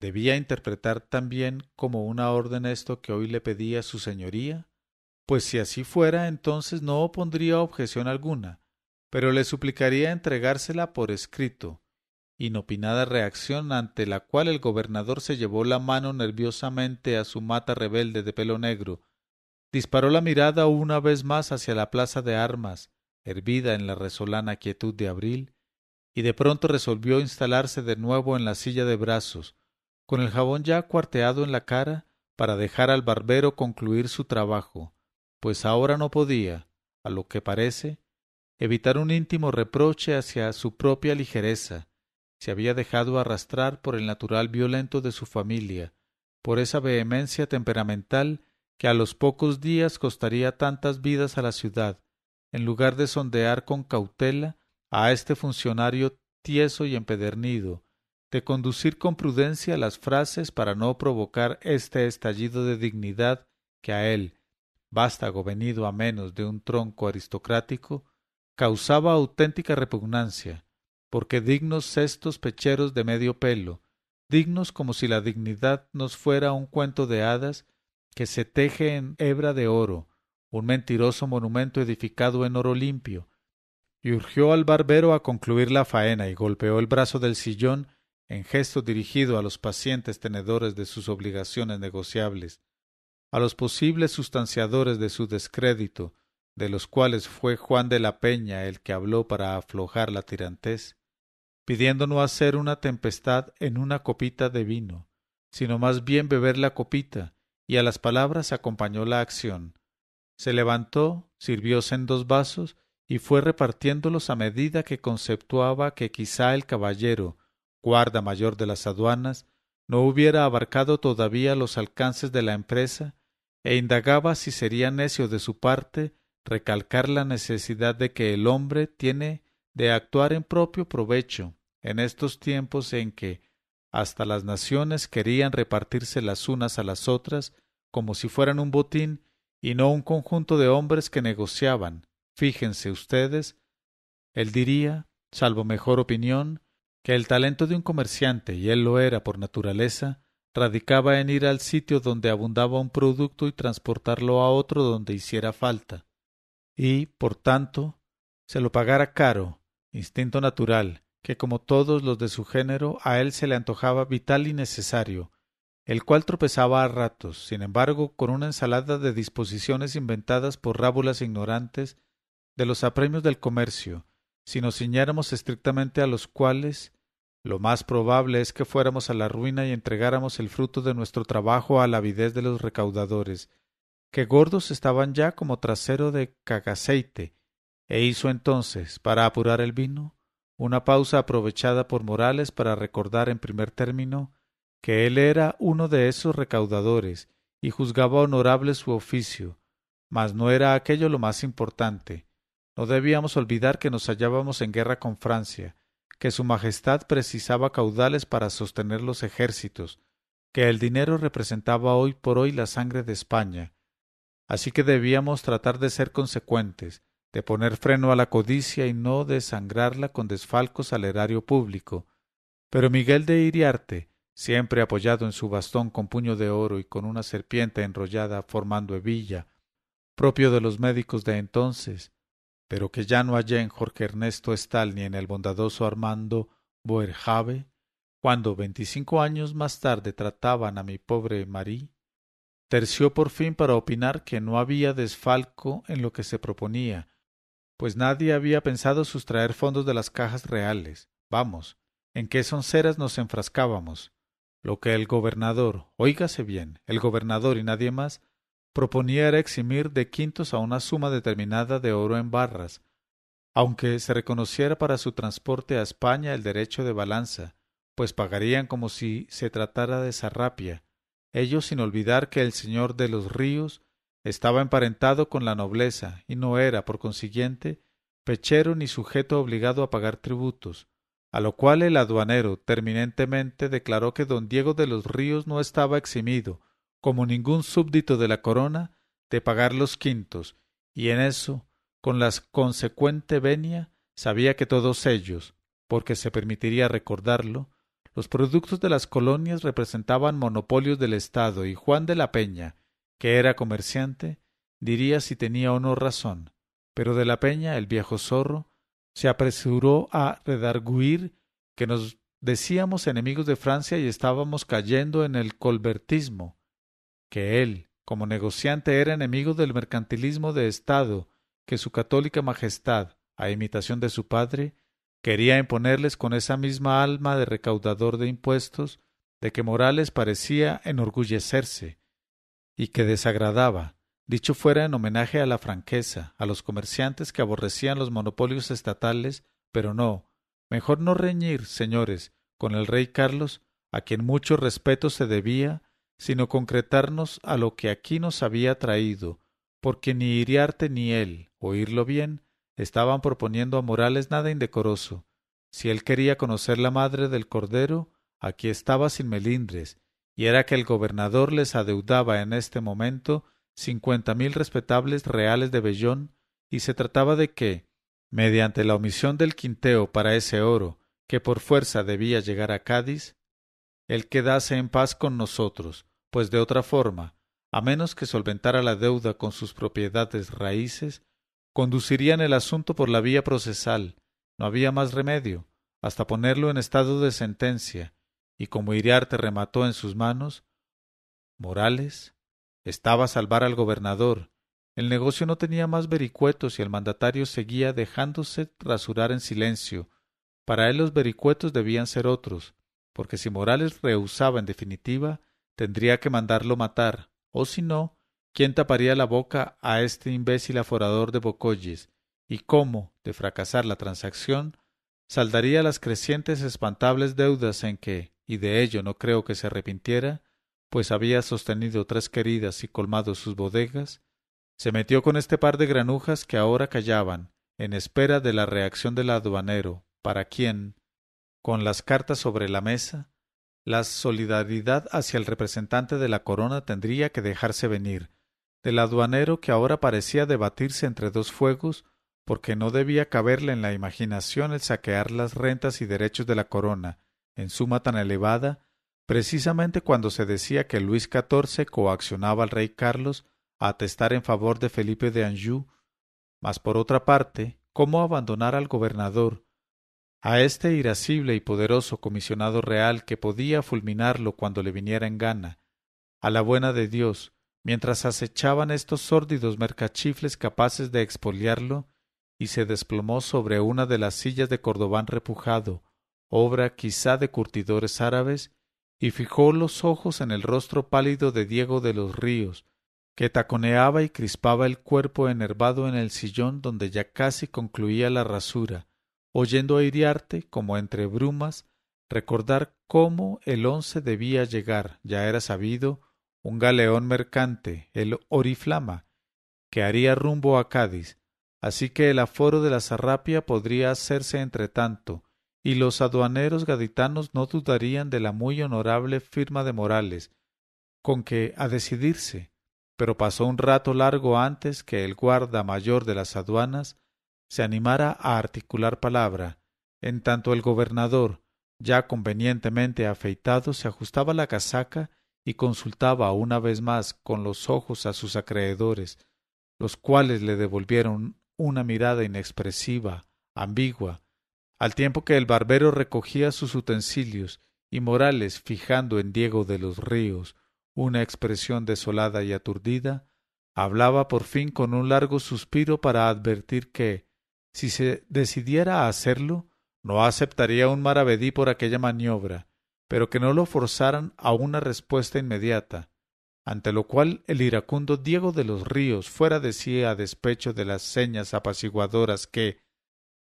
debía interpretar también como una orden esto que hoy le pedía su señoría? Pues si así fuera, entonces no opondría objeción alguna, pero le suplicaría entregársela por escrito, inopinada reacción ante la cual el gobernador se llevó la mano nerviosamente a su mata rebelde de pelo negro, disparó la mirada una vez más hacia la plaza de armas, hervida en la resolana quietud de abril, y de pronto resolvió instalarse de nuevo en la silla de brazos, con el jabón ya cuarteado en la cara para dejar al barbero concluir su trabajo, pues ahora no podía, a lo que parece, evitar un íntimo reproche hacia su propia ligereza. Se había dejado arrastrar por el natural violento de su familia, por esa vehemencia temperamental que a los pocos días costaría tantas vidas a la ciudad, en lugar de sondear con cautela a este funcionario tieso y empedernido, de conducir con prudencia las frases para no provocar este estallido de dignidad que a él, vástago venido a menos de un tronco aristocrático, causaba auténtica repugnancia, porque dignos cestos pecheros de medio pelo, dignos como si la dignidad nos fuera un cuento de hadas que se teje en hebra de oro, un mentiroso monumento edificado en oro limpio, y urgió al barbero a concluir la faena y golpeó el brazo del sillón en gesto dirigido a los pacientes tenedores de sus obligaciones negociables, a los posibles sustanciadores de su descrédito, de los cuales fue Juan de la Peña el que habló para aflojar la tirantez, pidiendo no hacer una tempestad en una copita de vino, sino más bien beber la copita, y a las palabras acompañó la acción. Se levantó, sirvióse en dos vasos, y fue repartiéndolos a medida que conceptuaba que quizá el caballero, guarda mayor de las aduanas, no hubiera abarcado todavía los alcances de la empresa, e indagaba si sería necio de su parte recalcar la necesidad de que el hombre tiene de actuar en propio provecho en estos tiempos en que hasta las naciones querían repartirse las unas a las otras como si fueran un botín y no un conjunto de hombres que negociaban. Fíjense ustedes, él diría, salvo mejor opinión, que el talento de un comerciante, y él lo era por naturaleza, radicaba en ir al sitio donde abundaba un producto y transportarlo a otro donde hiciera falta, y, por tanto, se lo pagara caro, instinto natural, que como todos los de su género a él se le antojaba vital y necesario, el cual tropezaba a ratos, sin embargo, con una ensalada de disposiciones inventadas por rábulas ignorantes de los apremios del comercio, si nos ciñéramos estrictamente a los cuales lo más probable es que fuéramos a la ruina y entregáramos el fruto de nuestro trabajo a la avidez de los recaudadores, que gordos estaban ya como trasero de cagaceite, e hizo entonces, para apurar el vino, una pausa aprovechada por Morales para recordar en primer término que él era uno de esos recaudadores y juzgaba honorable su oficio, mas no era aquello lo más importante. No debíamos olvidar que nos hallábamos en guerra con Francia, que su Majestad precisaba caudales para sostener los ejércitos, que el dinero representaba hoy por hoy la sangre de España. Así que debíamos tratar de ser consecuentes, de poner freno a la codicia y no de sangrarla con desfalcos al erario público. Pero Miguel de Iriarte, siempre apoyado en su bastón con puño de oro y con una serpiente enrollada formando hebilla, propio de los médicos de entonces, pero que ya no hallé en Jorge Ernesto Estal ni en el bondadoso Armando Boerjave, cuando veinticinco años más tarde trataban a mi pobre Marie, terció por fin para opinar que no había desfalco en lo que se proponía, pues nadie había pensado sustraer fondos de las cajas reales. Vamos, en qué sonceras nos enfrascábamos. Lo que el gobernador, oígase bien, el gobernador y nadie más, proponía eximir de quintos a una suma determinada de oro en barras, aunque se reconociera para su transporte a España el derecho de balanza, pues pagarían como si se tratara de sarrapia, ello sin olvidar que el señor de los ríos estaba emparentado con la nobleza y no era, por consiguiente, pechero ni sujeto obligado a pagar tributos, a lo cual el aduanero terminantemente declaró que don Diego de los Ríos no estaba eximido, como ningún súbdito de la corona, de pagar los quintos, y en eso, con la consecuente venia, sabía que todos ellos, porque se permitiría recordarlo, los productos de las colonias representaban monopolios del Estado y Juan de la Peña, que era comerciante, diría si tenía o no razón, pero de la Peña, el viejo zorro, se apresuró a redarguir que nos decíamos enemigos de Francia y estábamos cayendo en el colbertismo, que él, como negociante, era enemigo del mercantilismo de Estado que su católica majestad, a imitación de su padre, quería imponerles con esa misma alma de recaudador de impuestos de que Morales parecía enorgullecerse y que desagradaba, dicho fuera en homenaje a la franqueza, a los comerciantes que aborrecían los monopolios estatales, pero no, mejor no reñir, señores, con el rey Carlos, a quien mucho respeto se debía sino concretarnos a lo que aquí nos había traído, porque ni Iriarte ni él, oírlo bien, estaban proponiendo a Morales nada indecoroso. Si él quería conocer la madre del Cordero, aquí estaba sin melindres, y era que el gobernador les adeudaba en este momento cincuenta mil respetables reales de vellón, y se trataba de que, mediante la omisión del quinteo para ese oro, que por fuerza debía llegar a Cádiz, el quedase en paz con nosotros, pues de otra forma, a menos que solventara la deuda con sus propiedades raíces, conducirían el asunto por la vía procesal. No había más remedio, hasta ponerlo en estado de sentencia, y como Iriarte remató en sus manos, Morales estaba a salvar al gobernador. El negocio no tenía más vericuetos y el mandatario seguía dejándose rasurar en silencio. Para él los vericuetos debían ser otros, porque si Morales rehusaba en definitiva, tendría que mandarlo matar, o si no, ¿quién taparía la boca a este imbécil aforador de Bocoyes, ¿Y cómo, de fracasar la transacción, saldaría las crecientes espantables deudas en que, y de ello no creo que se arrepintiera, pues había sostenido tres queridas y colmado sus bodegas, se metió con este par de granujas que ahora callaban, en espera de la reacción del aduanero, para quien, con las cartas sobre la mesa, la solidaridad hacia el representante de la corona tendría que dejarse venir, del aduanero que ahora parecía debatirse entre dos fuegos, porque no debía caberle en la imaginación el saquear las rentas y derechos de la corona, en suma tan elevada, precisamente cuando se decía que Luis XIV coaccionaba al rey Carlos a atestar en favor de Felipe de Anjou, mas por otra parte, cómo abandonar al gobernador, a este irascible y poderoso comisionado real que podía fulminarlo cuando le viniera en gana, a la buena de Dios, mientras acechaban estos sórdidos mercachifles capaces de expoliarlo, y se desplomó sobre una de las sillas de Cordobán repujado, obra quizá de curtidores árabes, y fijó los ojos en el rostro pálido de Diego de los Ríos, que taconeaba y crispaba el cuerpo enervado en el sillón donde ya casi concluía la rasura, oyendo airiarte como entre brumas, recordar cómo el once debía llegar, ya era sabido, un galeón mercante, el Oriflama, que haría rumbo a Cádiz, así que el aforo de la zarrapia podría hacerse entre tanto, y los aduaneros gaditanos no dudarían de la muy honorable firma de Morales, con que a decidirse, pero pasó un rato largo antes que el guarda mayor de las aduanas se animara a articular palabra, en tanto el gobernador, ya convenientemente afeitado, se ajustaba la casaca y consultaba una vez más con los ojos a sus acreedores, los cuales le devolvieron una mirada inexpresiva, ambigua, al tiempo que el barbero recogía sus utensilios y Morales, fijando en Diego de los Ríos una expresión desolada y aturdida, hablaba por fin con un largo suspiro para advertir que si se decidiera a hacerlo, no aceptaría un maravedí por aquella maniobra, pero que no lo forzaran a una respuesta inmediata, ante lo cual el iracundo Diego de los Ríos fuera de sí a despecho de las señas apaciguadoras que,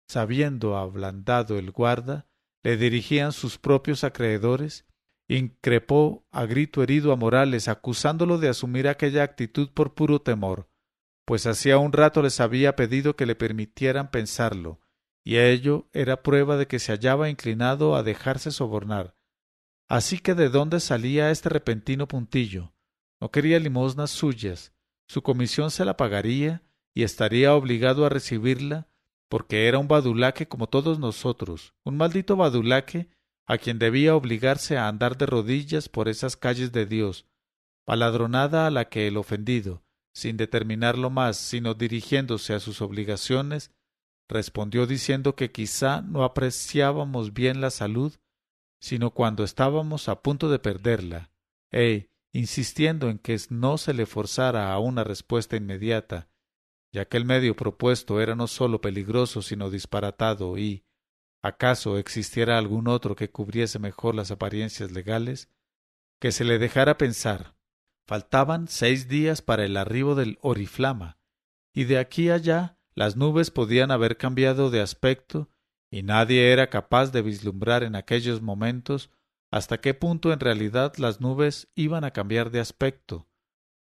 sabiendo ablandado el guarda, le dirigían sus propios acreedores, increpó a grito herido a Morales acusándolo de asumir aquella actitud por puro temor, pues hacía un rato les había pedido que le permitieran pensarlo, y a ello era prueba de que se hallaba inclinado a dejarse sobornar. Así que de dónde salía este repentino puntillo. No quería limosnas suyas, su comisión se la pagaría y estaría obligado a recibirla, porque era un badulaque como todos nosotros, un maldito badulaque a quien debía obligarse a andar de rodillas por esas calles de Dios, paladronada a la que el ofendido, sin determinarlo más, sino dirigiéndose a sus obligaciones, respondió diciendo que quizá no apreciábamos bien la salud, sino cuando estábamos a punto de perderla, e insistiendo en que no se le forzara a una respuesta inmediata, ya que el medio propuesto era no sólo peligroso, sino disparatado y, acaso existiera algún otro que cubriese mejor las apariencias legales, que se le dejara pensar, Faltaban seis días para el arribo del Oriflama, y de aquí allá las nubes podían haber cambiado de aspecto y nadie era capaz de vislumbrar en aquellos momentos hasta qué punto en realidad las nubes iban a cambiar de aspecto.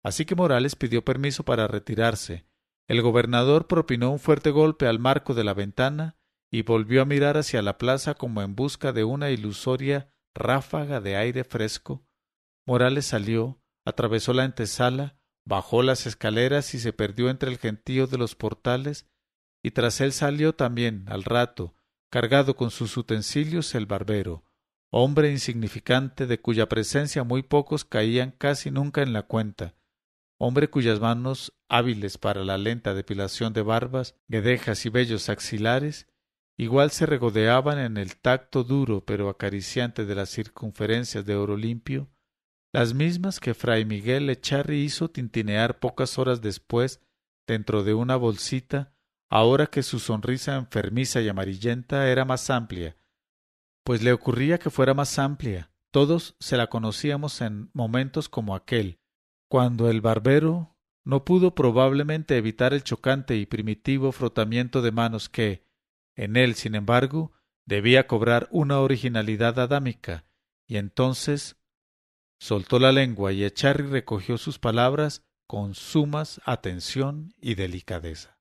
Así que Morales pidió permiso para retirarse. El gobernador propinó un fuerte golpe al marco de la ventana y volvió a mirar hacia la plaza como en busca de una ilusoria ráfaga de aire fresco. Morales salió, atravesó la antesala, bajó las escaleras y se perdió entre el gentío de los portales, y tras él salió también, al rato, cargado con sus utensilios, el barbero, hombre insignificante de cuya presencia muy pocos caían casi nunca en la cuenta, hombre cuyas manos, hábiles para la lenta depilación de barbas, guedejas y vellos axilares, igual se regodeaban en el tacto duro pero acariciante de las circunferencias de oro limpio, las mismas que fray Miguel Echarri hizo tintinear pocas horas después dentro de una bolsita, ahora que su sonrisa enfermiza y amarillenta era más amplia, pues le ocurría que fuera más amplia. Todos se la conocíamos en momentos como aquel, cuando el barbero no pudo probablemente evitar el chocante y primitivo frotamiento de manos que, en él, sin embargo, debía cobrar una originalidad adámica, y entonces soltó la lengua y Echarri recogió sus palabras con sumas atención y delicadeza.